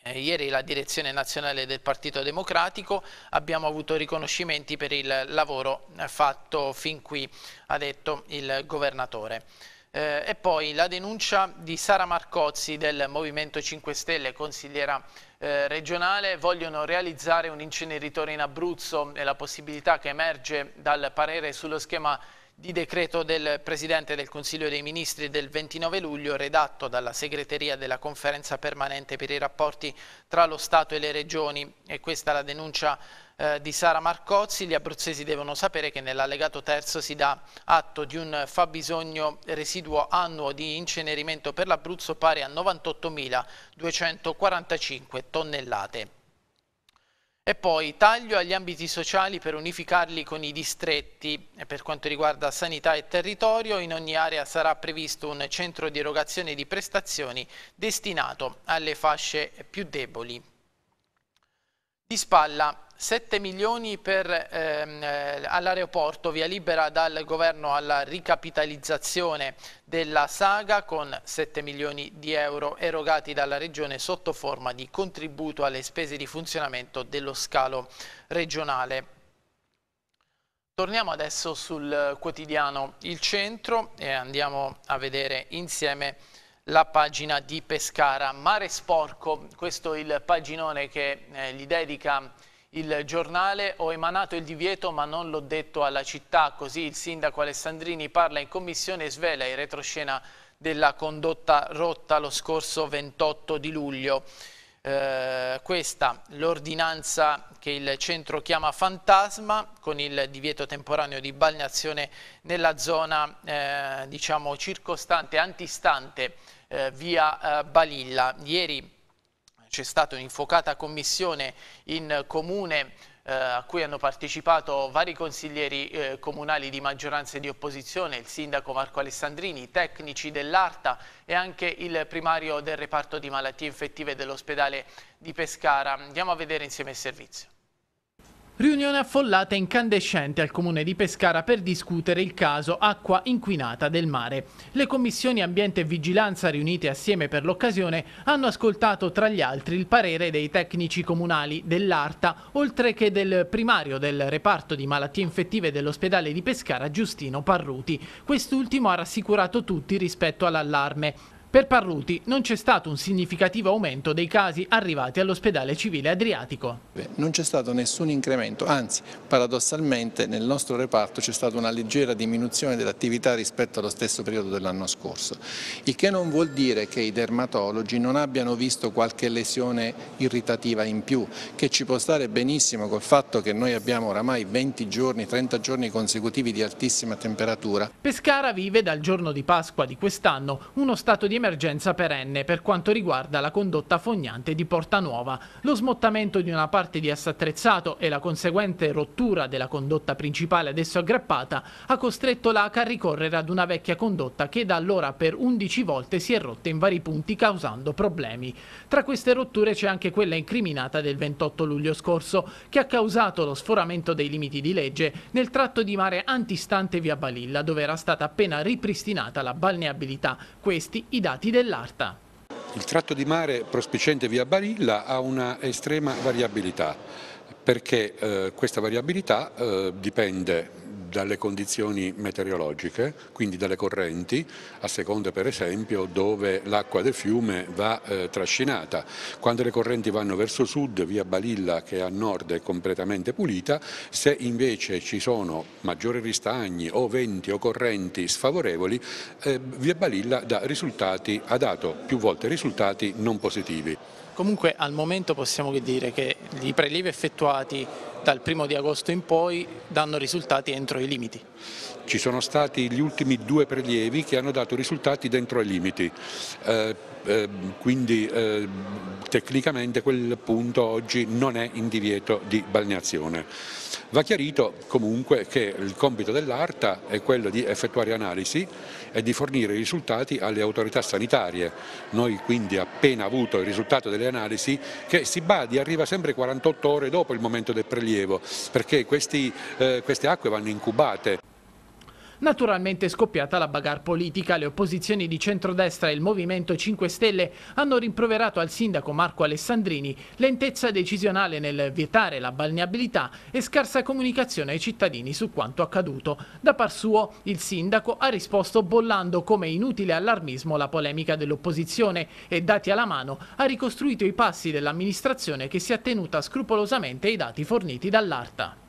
Eh, ieri la direzione nazionale del Partito Democratico abbiamo avuto riconoscimenti per il lavoro eh, fatto fin qui, ha detto il governatore. Eh, e poi la denuncia di Sara Marcozzi del Movimento 5 Stelle, consigliera eh, regionale, vogliono realizzare un inceneritore in Abruzzo e la possibilità che emerge dal parere sullo schema di decreto del Presidente del Consiglio dei Ministri del 29 luglio redatto dalla segreteria della conferenza permanente per i rapporti tra lo Stato e le regioni e questa è la denuncia eh, di Sara Marcozzi, gli abruzzesi devono sapere che nell'allegato terzo si dà atto di un fabbisogno residuo annuo di incenerimento per l'Abruzzo pari a 98.245 tonnellate. E poi taglio agli ambiti sociali per unificarli con i distretti. E per quanto riguarda sanità e territorio, in ogni area sarà previsto un centro di erogazione di prestazioni destinato alle fasce più deboli di spalla 7 milioni per, ehm, eh, all'aeroporto, via libera dal governo alla ricapitalizzazione della saga con 7 milioni di euro erogati dalla regione sotto forma di contributo alle spese di funzionamento dello scalo regionale. Torniamo adesso sul eh, quotidiano Il Centro e andiamo a vedere insieme la pagina di Pescara. Mare sporco, questo è il paginone che eh, gli dedica il giornale. Ho emanato il divieto ma non l'ho detto alla città, così il sindaco Alessandrini parla in commissione e svela in retroscena della condotta rotta lo scorso 28 di luglio eh, questa l'ordinanza che il centro chiama fantasma con il divieto temporaneo di balneazione nella zona eh, diciamo circostante, antistante eh, via eh, Balilla. Ieri c'è stata un'infocata commissione in comune eh, a cui hanno partecipato vari consiglieri eh, comunali di maggioranza e di opposizione, il sindaco Marco Alessandrini, i tecnici dell'ARTA e anche il primario del reparto di malattie infettive dell'ospedale di Pescara. Andiamo a vedere insieme il servizio. Riunione affollata e incandescente al comune di Pescara per discutere il caso acqua inquinata del mare. Le commissioni ambiente e vigilanza riunite assieme per l'occasione hanno ascoltato tra gli altri il parere dei tecnici comunali dell'ARTA oltre che del primario del reparto di malattie infettive dell'ospedale di Pescara Giustino Parruti. Quest'ultimo ha rassicurato tutti rispetto all'allarme. Per Parruti non c'è stato un significativo aumento dei casi arrivati all'ospedale civile adriatico. Non c'è stato nessun incremento, anzi paradossalmente nel nostro reparto c'è stata una leggera diminuzione dell'attività rispetto allo stesso periodo dell'anno scorso, il che non vuol dire che i dermatologi non abbiano visto qualche lesione irritativa in più, che ci può stare benissimo col fatto che noi abbiamo oramai 20 giorni, 30 giorni consecutivi di altissima temperatura. Pescara vive dal giorno di Pasqua di quest'anno uno stato di emergenza Emergenza perenne per quanto riguarda la condotta fognante di Porta Nuova. Lo smottamento di una parte di essa attrezzato e la conseguente rottura della condotta principale adesso aggrappata ha costretto l'ACA a ricorrere ad una vecchia condotta che da allora per 11 volte si è rotta in vari punti causando problemi. Tra queste rotture c'è anche quella incriminata del 28 luglio scorso che ha causato lo sforamento dei limiti di legge nel tratto di mare antistante via Balilla dove era stata appena ripristinata la balneabilità. Questi i dati Stati dell'Arta. Il tratto di mare prospiciente via Barilla ha una estrema variabilità perché eh, questa variabilità eh, dipende dalle condizioni meteorologiche, quindi dalle correnti, a seconda per esempio dove l'acqua del fiume va eh, trascinata. Quando le correnti vanno verso sud, via Balilla che a nord è completamente pulita, se invece ci sono maggiori ristagni o venti o correnti sfavorevoli, eh, via Balilla dà risultati, ha dato più volte risultati non positivi. Comunque al momento possiamo dire che i prelievi effettuati dal primo di agosto in poi danno risultati entro i limiti. Ci sono stati gli ultimi due prelievi che hanno dato risultati dentro i limiti, eh, eh, quindi eh, tecnicamente quel punto oggi non è in divieto di balneazione. Va chiarito comunque che il compito dell'ARTA è quello di effettuare analisi è di fornire i risultati alle autorità sanitarie. Noi quindi appena avuto il risultato delle analisi che si badi arriva sempre 48 ore dopo il momento del prelievo perché questi, eh, queste acque vanno incubate. Naturalmente è scoppiata la bagarre politica. Le opposizioni di centrodestra e il Movimento 5 Stelle hanno rimproverato al sindaco Marco Alessandrini lentezza decisionale nel vietare la balneabilità e scarsa comunicazione ai cittadini su quanto accaduto. Da par suo il sindaco ha risposto bollando come inutile allarmismo la polemica dell'opposizione e dati alla mano ha ricostruito i passi dell'amministrazione che si è tenuta scrupolosamente ai dati forniti dall'ARTA.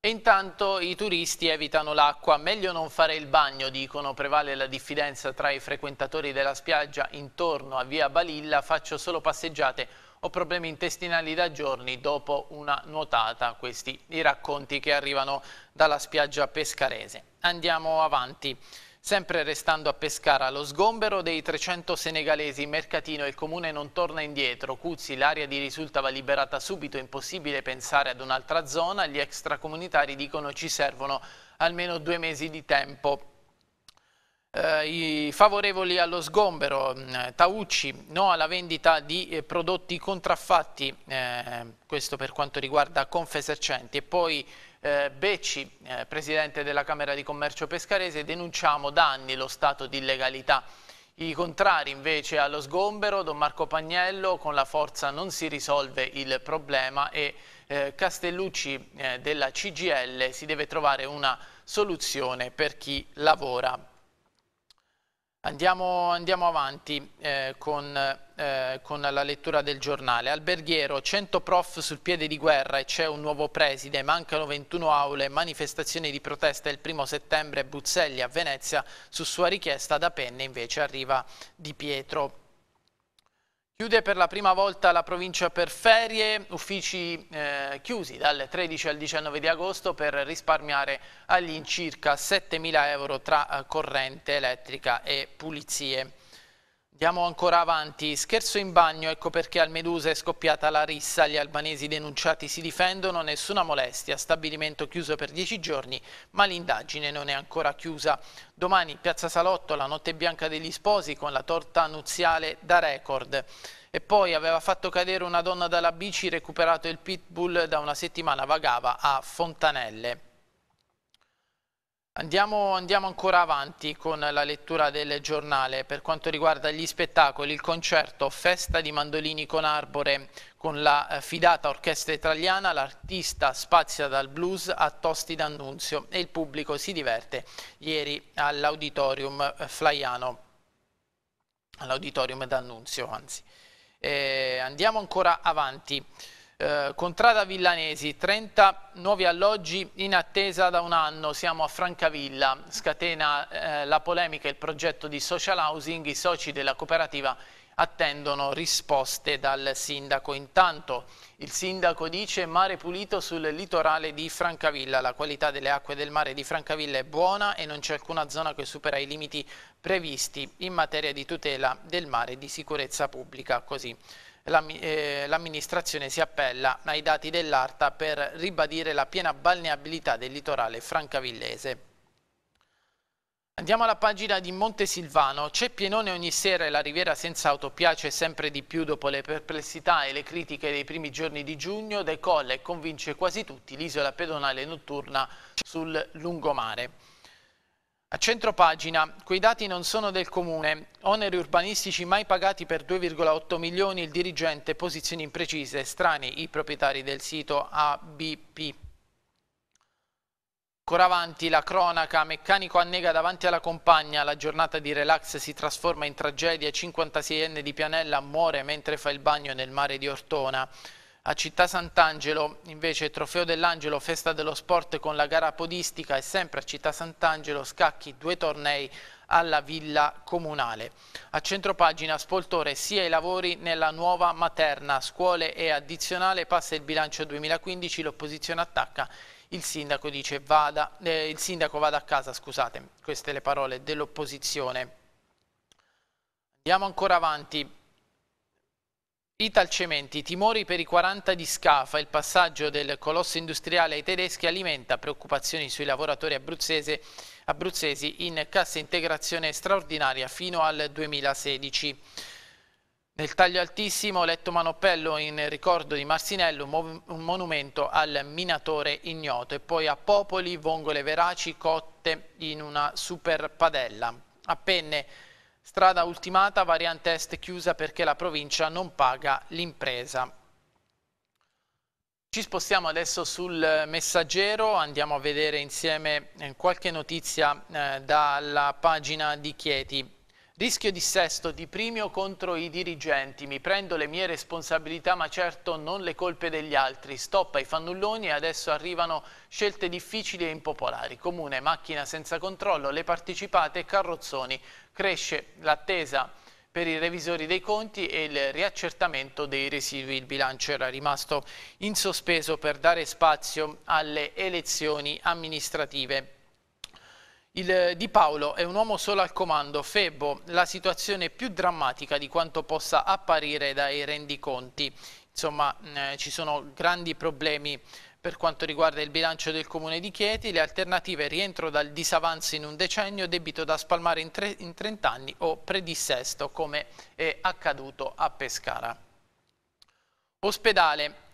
E intanto i turisti evitano l'acqua, meglio non fare il bagno, dicono, prevale la diffidenza tra i frequentatori della spiaggia intorno a via Balilla, faccio solo passeggiate, ho problemi intestinali da giorni dopo una nuotata, questi i racconti che arrivano dalla spiaggia pescarese. Andiamo avanti. Sempre restando a Pescara, lo sgombero dei 300 senegalesi, in Mercatino e il comune non torna indietro. Cuzzi, l'area di risulta va liberata subito, impossibile pensare ad un'altra zona. Gli extracomunitari dicono ci servono almeno due mesi di tempo. Eh, I favorevoli allo sgombero, mm, Taucci, no alla vendita di eh, prodotti contraffatti, eh, questo per quanto riguarda Confesercenti. E poi eh, Becci, eh, Presidente della Camera di Commercio Pescarese, denunciamo da anni lo stato di illegalità. I contrari invece allo sgombero, Don Marco Pagnello, con la forza non si risolve il problema e eh, Castellucci eh, della CGL si deve trovare una soluzione per chi lavora Andiamo, andiamo avanti eh, con, eh, con, la lettura del giornale. Alberghiero, 100 prof sul piede di guerra e c'è un nuovo preside, mancano 21 aule, manifestazioni di protesta il primo settembre, Buzzelli a Venezia, su sua richiesta da Penne invece arriva Di Pietro. Chiude per la prima volta la provincia per ferie, uffici eh, chiusi dal 13 al 19 di agosto per risparmiare all'incirca 7.000 euro tra eh, corrente elettrica e pulizie. Andiamo ancora avanti, scherzo in bagno, ecco perché al Medusa è scoppiata la rissa, gli albanesi denunciati si difendono, nessuna molestia, stabilimento chiuso per dieci giorni, ma l'indagine non è ancora chiusa. Domani Piazza Salotto, la notte bianca degli sposi con la torta nuziale da record. E poi aveva fatto cadere una donna dalla bici, recuperato il pitbull da una settimana vagava a Fontanelle. Andiamo, andiamo, ancora avanti con la lettura del giornale per quanto riguarda gli spettacoli, il concerto Festa di Mandolini con Arbore con la eh, fidata orchestra italiana, l'artista spazia dal blues a tosti d'annunzio e il pubblico si diverte ieri all'auditorium eh, flaiano, all'auditorium d'annunzio anzi. E eh, andiamo ancora avanti. Eh, Contrada Villanesi, 30 nuovi alloggi in attesa da un anno, siamo a Francavilla, scatena eh, la polemica il progetto di social housing, i soci della cooperativa attendono risposte dal sindaco. Intanto il sindaco dice mare pulito sul litorale di Francavilla, la qualità delle acque del mare di Francavilla è buona e non c'è alcuna zona che supera i limiti previsti in materia di tutela del mare e di sicurezza pubblica. Così eh, l'amministrazione si appella ai dati dell'ARTA per ribadire la piena balneabilità del litorale francavillese. Andiamo alla pagina di Montesilvano. C'è pienone ogni sera e la riviera senza auto piace sempre di più dopo le perplessità e le critiche dei primi giorni di giugno, decolla e convince quasi tutti l'isola pedonale notturna sul lungomare. A centro pagina, quei dati non sono del comune, oneri urbanistici mai pagati per 2,8 milioni, il dirigente, posizioni imprecise, strani i proprietari del sito ABP. Ancora avanti la cronaca, meccanico annega davanti alla compagna, la giornata di relax si trasforma in tragedia, 56enne di Pianella muore mentre fa il bagno nel mare di Ortona. A Città Sant'Angelo invece Trofeo dell'Angelo, festa dello sport con la gara podistica e sempre a Città Sant'Angelo scacchi due tornei alla Villa Comunale. A centropagina Spoltore sia i lavori nella nuova materna, scuole e addizionale passa il bilancio 2015, l'opposizione attacca il sindaco, dice, vada, eh, il sindaco vada a casa, scusate, queste le parole dell'opposizione. Andiamo ancora avanti. Italcementi, timori per i 40 di Scafa, il passaggio del colosso industriale ai tedeschi alimenta preoccupazioni sui lavoratori abruzzesi, abruzzesi in cassa integrazione straordinaria fino al 2016. Nel taglio altissimo, letto Manopello in ricordo di Marsinello, un monumento al minatore ignoto e poi a Popoli, vongole veraci cotte in una super padella. A Penne, Strada ultimata, variante est chiusa perché la provincia non paga l'impresa. Ci spostiamo adesso sul messaggero, andiamo a vedere insieme eh, qualche notizia eh, dalla pagina di Chieti. Rischio di sesto di Primio contro i dirigenti. Mi prendo le mie responsabilità ma certo non le colpe degli altri. Stoppa i fannulloni e adesso arrivano scelte difficili e impopolari. Comune, macchina senza controllo, le partecipate carrozzoni. Cresce l'attesa per i revisori dei conti e il riaccertamento dei residui. Il bilancio era rimasto in sospeso per dare spazio alle elezioni amministrative. Il, eh, di Paolo è un uomo solo al comando, febbo, la situazione è più drammatica di quanto possa apparire dai rendiconti. Insomma, mm, eh, ci sono grandi problemi per quanto riguarda il bilancio del Comune di Chieti, le alternative rientro dal disavanzo in un decennio, debito da spalmare in, tre, in 30 anni o predissesto come è accaduto a Pescara. Ospedale,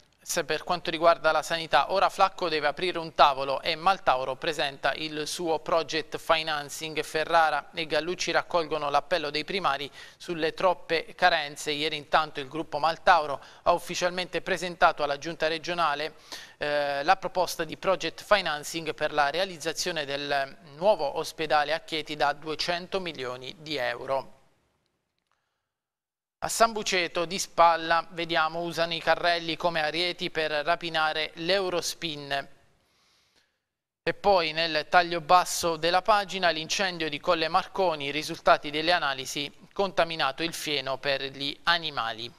per quanto riguarda la sanità, ora Flacco deve aprire un tavolo e Maltauro presenta il suo project financing. Ferrara e Gallucci raccolgono l'appello dei primari sulle troppe carenze. Ieri intanto il gruppo Maltauro ha ufficialmente presentato alla giunta regionale eh, la proposta di project financing per la realizzazione del nuovo ospedale a Chieti da 200 milioni di euro. A San Buceto di spalla, vediamo, usano i carrelli come arieti per rapinare l'Eurospin. E poi nel taglio basso della pagina l'incendio di Colle Marconi, risultati delle analisi, contaminato il fieno per gli animali.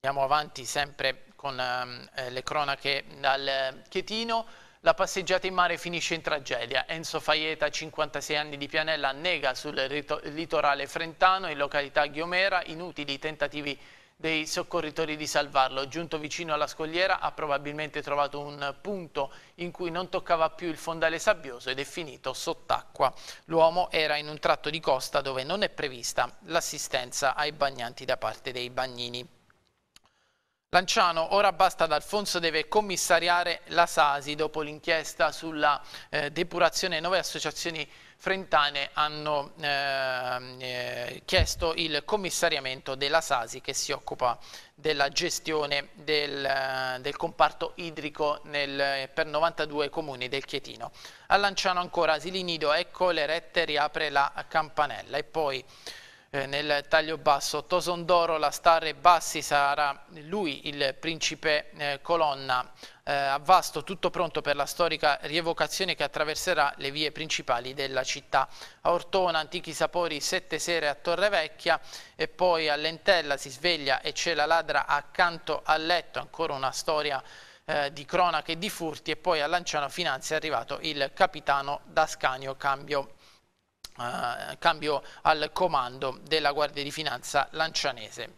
Andiamo avanti sempre con ehm, eh, le cronache dal eh, Chietino. La passeggiata in mare finisce in tragedia. Enzo Faieta, 56 anni di Pianella, nega sul litorale frentano in località Ghiomera inutili tentativi dei soccorritori di salvarlo. Giunto vicino alla scogliera ha probabilmente trovato un punto in cui non toccava più il fondale sabbioso ed è finito sott'acqua. L'uomo era in un tratto di costa dove non è prevista l'assistenza ai bagnanti da parte dei bagnini. Lanciano, ora basta ad Alfonso, deve commissariare la Sasi dopo l'inchiesta sulla eh, depurazione. Nove associazioni frentane hanno ehm, eh, chiesto il commissariamento della Sasi che si occupa della gestione del, eh, del comparto idrico nel, eh, per 92 comuni del Chietino. A Lanciano ancora Asili Nido, ecco le rette, riapre la campanella e poi... Eh, nel taglio basso. Tosondoro, la star bassi sarà lui il principe eh, colonna. Eh, a Vasto tutto pronto per la storica rievocazione che attraverserà le vie principali della città. A Ortona, antichi sapori, sette sere a Torre Vecchia e poi a Lentella si sveglia e c'è la ladra accanto al letto, ancora una storia eh, di cronache e di furti e poi a Lanciano Finanzi è arrivato il capitano Dascanio Cambio eh, cambio al comando della Guardia di Finanza lancianese.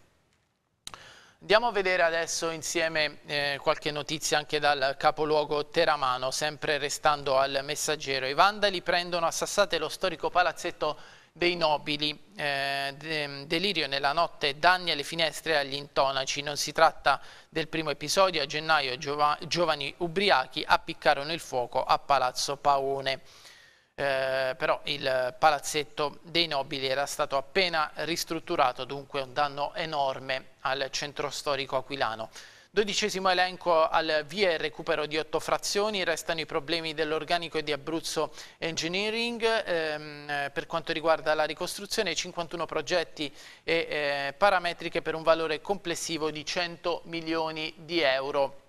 Andiamo a vedere adesso insieme eh, qualche notizia anche dal capoluogo Teramano, sempre restando al messaggero. I vandali prendono a sassate lo storico palazzetto dei nobili. Eh, de delirio nella notte, danni alle finestre e agli intonaci. Non si tratta del primo episodio. A gennaio giova giovani ubriachi appiccarono il fuoco a Palazzo Paone eh, però il palazzetto dei nobili era stato appena ristrutturato, dunque un danno enorme al centro storico aquilano. Dodicesimo elenco al via e recupero di otto frazioni, restano i problemi dell'organico e di Abruzzo Engineering, ehm, per quanto riguarda la ricostruzione 51 progetti e eh, parametriche per un valore complessivo di 100 milioni di euro.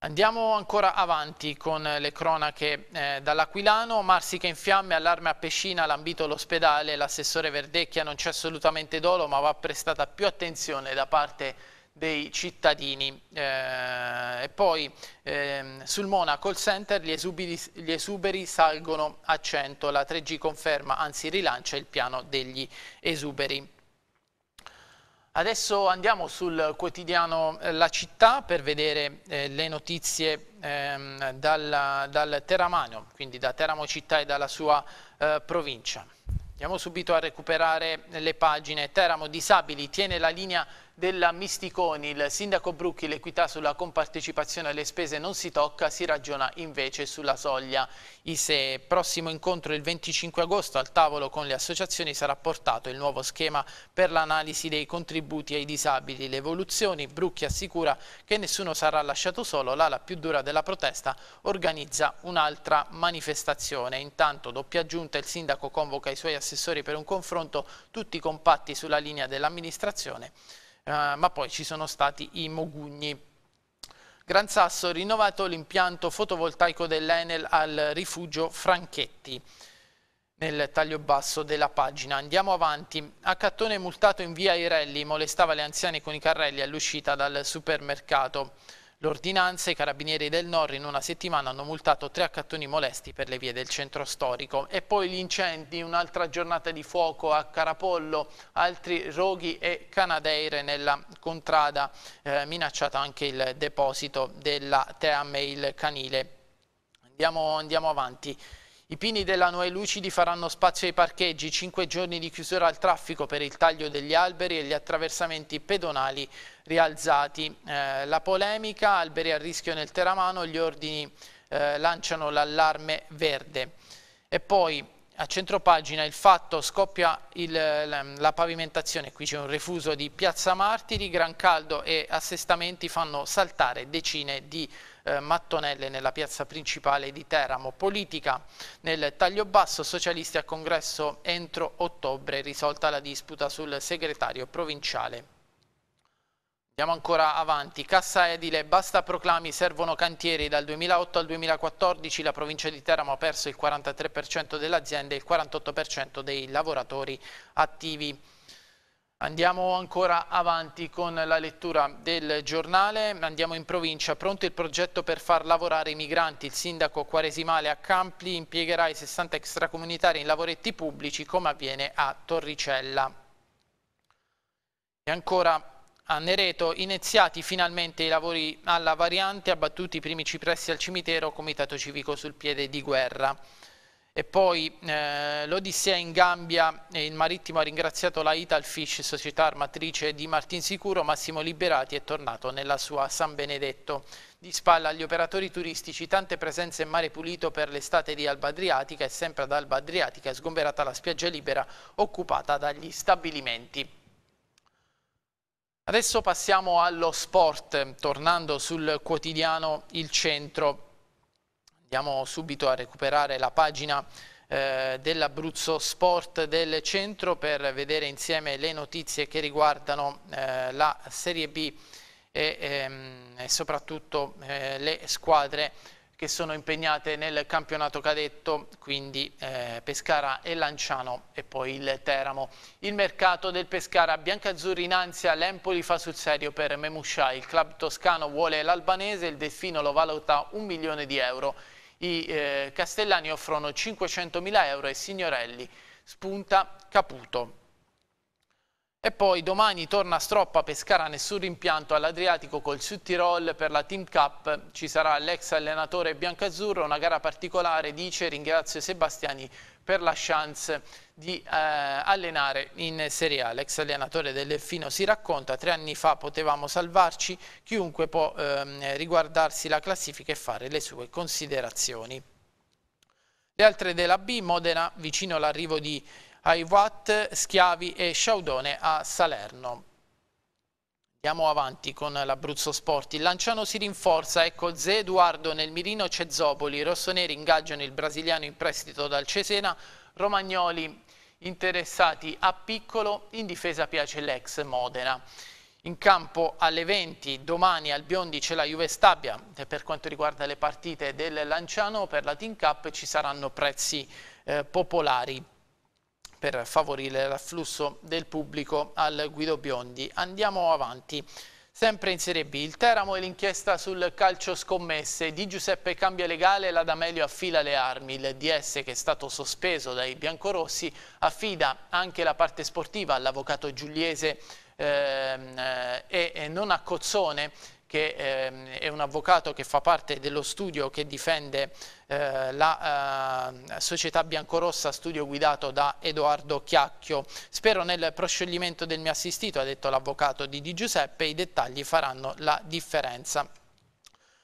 Andiamo ancora avanti con le cronache eh, dall'Aquilano, Marsica in fiamme, allarme a Pescina, l'ambito l'ospedale, l'assessore Verdecchia non c'è assolutamente dolo ma va prestata più attenzione da parte dei cittadini. Eh, e poi eh, sul Mona call center gli esuberi, gli esuberi salgono a 100, la 3G conferma, anzi rilancia il piano degli esuberi. Adesso andiamo sul quotidiano eh, La Città per vedere eh, le notizie ehm, dal, dal Teramano, quindi da Teramo Città e dalla sua eh, provincia. Andiamo subito a recuperare le pagine. Teramo Disabili tiene la linea della Misticoni. Il sindaco Brucchi l'equità sulla compartecipazione alle spese non si tocca, si ragiona invece sulla soglia ISE. Prossimo incontro il 25 agosto al tavolo con le associazioni sarà portato il nuovo schema per l'analisi dei contributi ai disabili. Le evoluzioni, Brucchi assicura che nessuno sarà lasciato solo, l'ala più dura della protesta organizza un'altra manifestazione. Intanto doppia giunta il sindaco convoca i suoi assessori per un confronto tutti compatti sulla linea dell'amministrazione eh, ma poi ci sono stati i Mogugni. Gran Sasso rinnovato l'impianto fotovoltaico dell'Enel al rifugio Franchetti nel taglio basso della pagina. Andiamo avanti. A Cattone multato in via Irelli, molestava le anziane con i carrelli all'uscita dal supermercato. L'ordinanza, i carabinieri del Nord in una settimana hanno multato tre accattoni molesti per le vie del centro storico. E poi gli incendi, un'altra giornata di fuoco a Carapollo, altri roghi e canadeire nella contrada, eh, minacciata anche il deposito della Teame il Canile. Andiamo, andiamo avanti. I pini della Noè Lucidi faranno spazio ai parcheggi, 5 giorni di chiusura al traffico per il taglio degli alberi e gli attraversamenti pedonali rialzati. Eh, la polemica, alberi a rischio nel Teramano, gli ordini eh, lanciano l'allarme verde. E poi a centropagina il fatto scoppia il, la, pavimentazione, qui c'è un refuso di Piazza Martiri, Gran Caldo e assestamenti fanno saltare decine di eh, mattonelle nella piazza principale di Teramo. Politica nel taglio basso, socialisti al congresso entro ottobre, risolta la disputa sul segretario provinciale. Andiamo ancora avanti. Cassa edile, basta proclami, servono cantieri. Dal 2008 al 2014 la provincia di Teramo ha perso il 43% delle aziende e il 48% dei lavoratori attivi. Andiamo ancora avanti con la lettura del giornale, andiamo in provincia, pronto il progetto per far lavorare i migranti, il sindaco Quaresimale a Campli impiegherà i 60 extracomunitari in lavoretti pubblici come avviene a Torricella. E ancora a Nereto, iniziati finalmente i lavori alla variante, abbattuti i primi cipressi al cimitero, comitato civico sul piede di guerra e poi eh, l'Odissea in Gambia il Marittimo ha ringraziato la Italfish, società armatrice di Martinsicuro, Massimo Liberati è tornato nella sua San Benedetto. Di spalla agli operatori turistici, tante presenze in mare pulito per l'estate di Alba Adriatica e sempre ad Alba Adriatica è sgomberata la spiaggia libera occupata dagli stabilimenti. Adesso passiamo allo sport, tornando sul quotidiano Il Centro. Andiamo subito a recuperare la pagina eh, dell'Abruzzo Sport del centro per vedere insieme le notizie che riguardano eh, la Serie B e, ehm, e soprattutto eh, le squadre che sono impegnate nel campionato cadetto, quindi eh, Pescara e Lanciano e poi il Teramo. Il mercato del Pescara, Biancazzurri innanzia, l'Empoli fa sul serio per Memusciai, il club toscano vuole l'albanese, il Delfino lo valuta un milione di euro. I eh, castellani offrono 500.000 euro e signorelli. Spunta Caputo. E poi domani torna a Stroppa Pescara, nessun rimpianto all'Adriatico col Sud Tirol per la Team Cup. Ci sarà l'ex allenatore biancazzurro, una gara particolare, dice, ringrazio Sebastiani per la chance di eh, allenare in Serie A. L'ex allenatore del Delfino si racconta, tre anni fa potevamo salvarci, chiunque può eh, riguardarsi la classifica e fare le sue considerazioni. Le altre della B, Modena vicino all'arrivo di Aivat, Schiavi e Sciaudone a Salerno. Andiamo avanti con l'Abruzzo Sport. Il Lanciano si rinforza, ecco Ze Eduardo nel mirino c'è i Rossoneri ingaggiano il brasiliano in prestito dal Cesena, Romagnoli interessati a Piccolo, in difesa piace l'ex Modena. In campo alle 20, domani al Biondi c'è la Juve Stabia e per quanto riguarda le partite del Lanciano per la Team Cup ci saranno prezzi eh, popolari per favorire l'afflusso del pubblico al Guido Biondi. Andiamo avanti. Sempre in Serie B, il Teramo e l'inchiesta sul calcio scommesse. Di Giuseppe cambia legale, l'Adamelio affila le armi. Il DS, che è stato sospeso dai biancorossi, affida anche la parte sportiva all'avvocato giuliese ehm, eh, e non a Cozzone che eh, è un avvocato che fa parte dello studio che difende eh, la eh, società biancorossa, studio guidato da Edoardo Chiacchio. Spero nel proscioglimento del mio assistito, ha detto l'avvocato di Di Giuseppe, i dettagli faranno la differenza.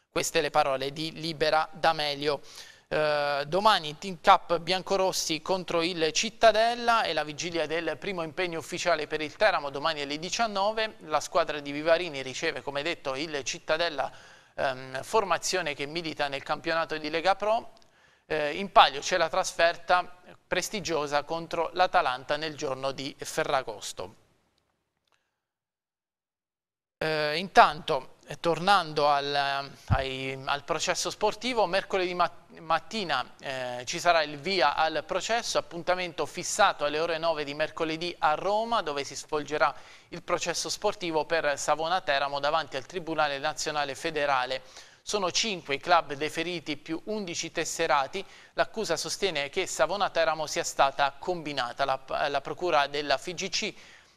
Queste le parole di Libera D'Amelio. Eh, domani team cup biancorossi contro il Cittadella e la vigilia del primo impegno ufficiale per il Teramo domani alle 19 la squadra di Vivarini riceve come detto il Cittadella ehm, formazione che milita nel campionato di Lega Pro eh, in palio c'è la trasferta prestigiosa contro l'Atalanta nel giorno di Ferragosto eh, intanto eh, tornando al, eh, ai, al, processo sportivo, mercoledì mat mattina eh, ci sarà il via al processo, appuntamento fissato alle ore 9 di mercoledì a Roma, dove si svolgerà il processo sportivo per Savona Teramo davanti al Tribunale Nazionale Federale. Sono 5 i club deferiti più 11 tesserati. L'accusa sostiene che Savona Teramo sia stata combinata. La, la procura della FIGC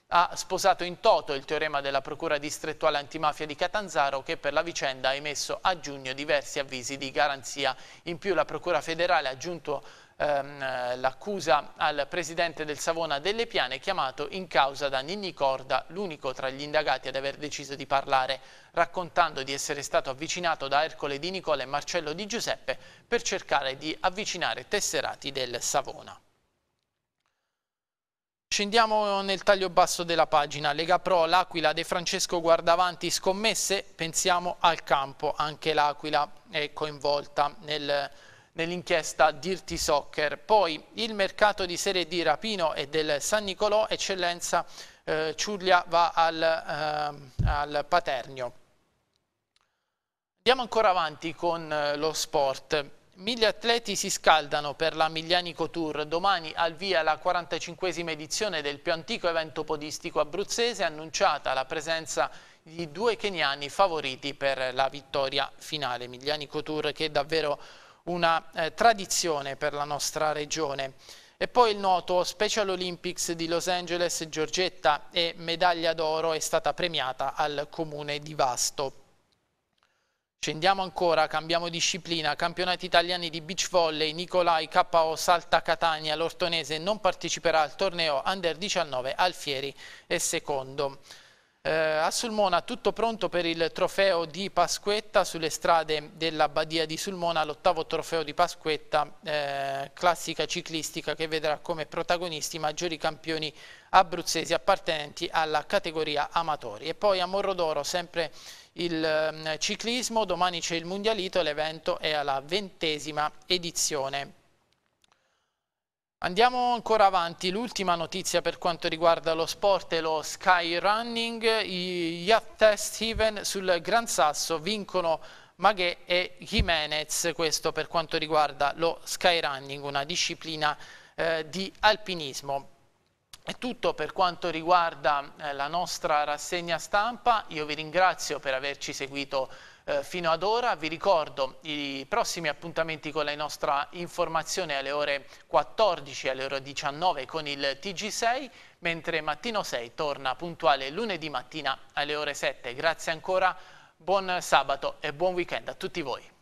ha sposato in toto il teorema della Procura distrettuale antimafia di Catanzaro che per la vicenda ha emesso a giugno diversi avvisi di garanzia. In più la Procura federale ha aggiunto ehm, l'accusa al presidente del Savona delle Piane chiamato in causa da Ninni Corda, l'unico tra gli indagati ad aver deciso di parlare, raccontando di essere stato avvicinato da Ercole Di Nicola e Marcello Di Giuseppe per cercare di avvicinare tesserati del Savona. Scendiamo nel taglio basso della pagina, Lega Pro, l'Aquila, De Francesco Guardavanti, scommesse, pensiamo al campo, anche l'Aquila è coinvolta nel, nell'inchiesta Dirty Soccer. Poi il mercato di Serie D Rapino e del San Nicolò, eccellenza eh, Ciurlia va al, eh, al Paternio. Andiamo ancora avanti con eh, lo sport. Mille atleti si scaldano per la Miglianico Tour. Domani al via la 45esima edizione del più antico evento podistico abruzzese, annunciata la presenza di due keniani favoriti per la vittoria finale. Miglianico Tour che è davvero una eh, tradizione per la nostra regione. E poi il noto Special Olympics di Los Angeles, Giorgetta e medaglia d'oro è stata premiata al comune di Vasto. Scendiamo ancora, cambiamo disciplina, campionati italiani di beach volley, Nicolai KO Salta Catania, l'ortonese non parteciperà al torneo Under 19, Alfieri è secondo. Eh, a Sulmona tutto pronto per il trofeo di Pasquetta sulle strade della Badia di Sulmona, l'ottavo trofeo di Pasquetta, eh, classica ciclistica che vedrà come protagonisti i maggiori campioni abruzzesi appartenenti alla categoria amatori. E poi a Morrodoro, sempre il ehm, ciclismo, domani c'è il mondialito, l'evento è alla ventesima edizione. Andiamo ancora avanti, l'ultima notizia per quanto riguarda lo sport è lo skyrunning, i Yachtest Even sul Gran Sasso vincono Maghe e Jimenez, questo per quanto riguarda lo skyrunning, una disciplina eh, di alpinismo. È tutto per quanto riguarda eh, la nostra rassegna stampa, io vi ringrazio per averci seguito eh, fino ad ora, vi ricordo i prossimi appuntamenti con la nostra informazione alle ore 14 e alle ore 19 con il TG6, mentre Mattino 6 torna puntuale lunedì mattina alle ore 7. Grazie ancora, buon sabato e buon weekend a tutti voi.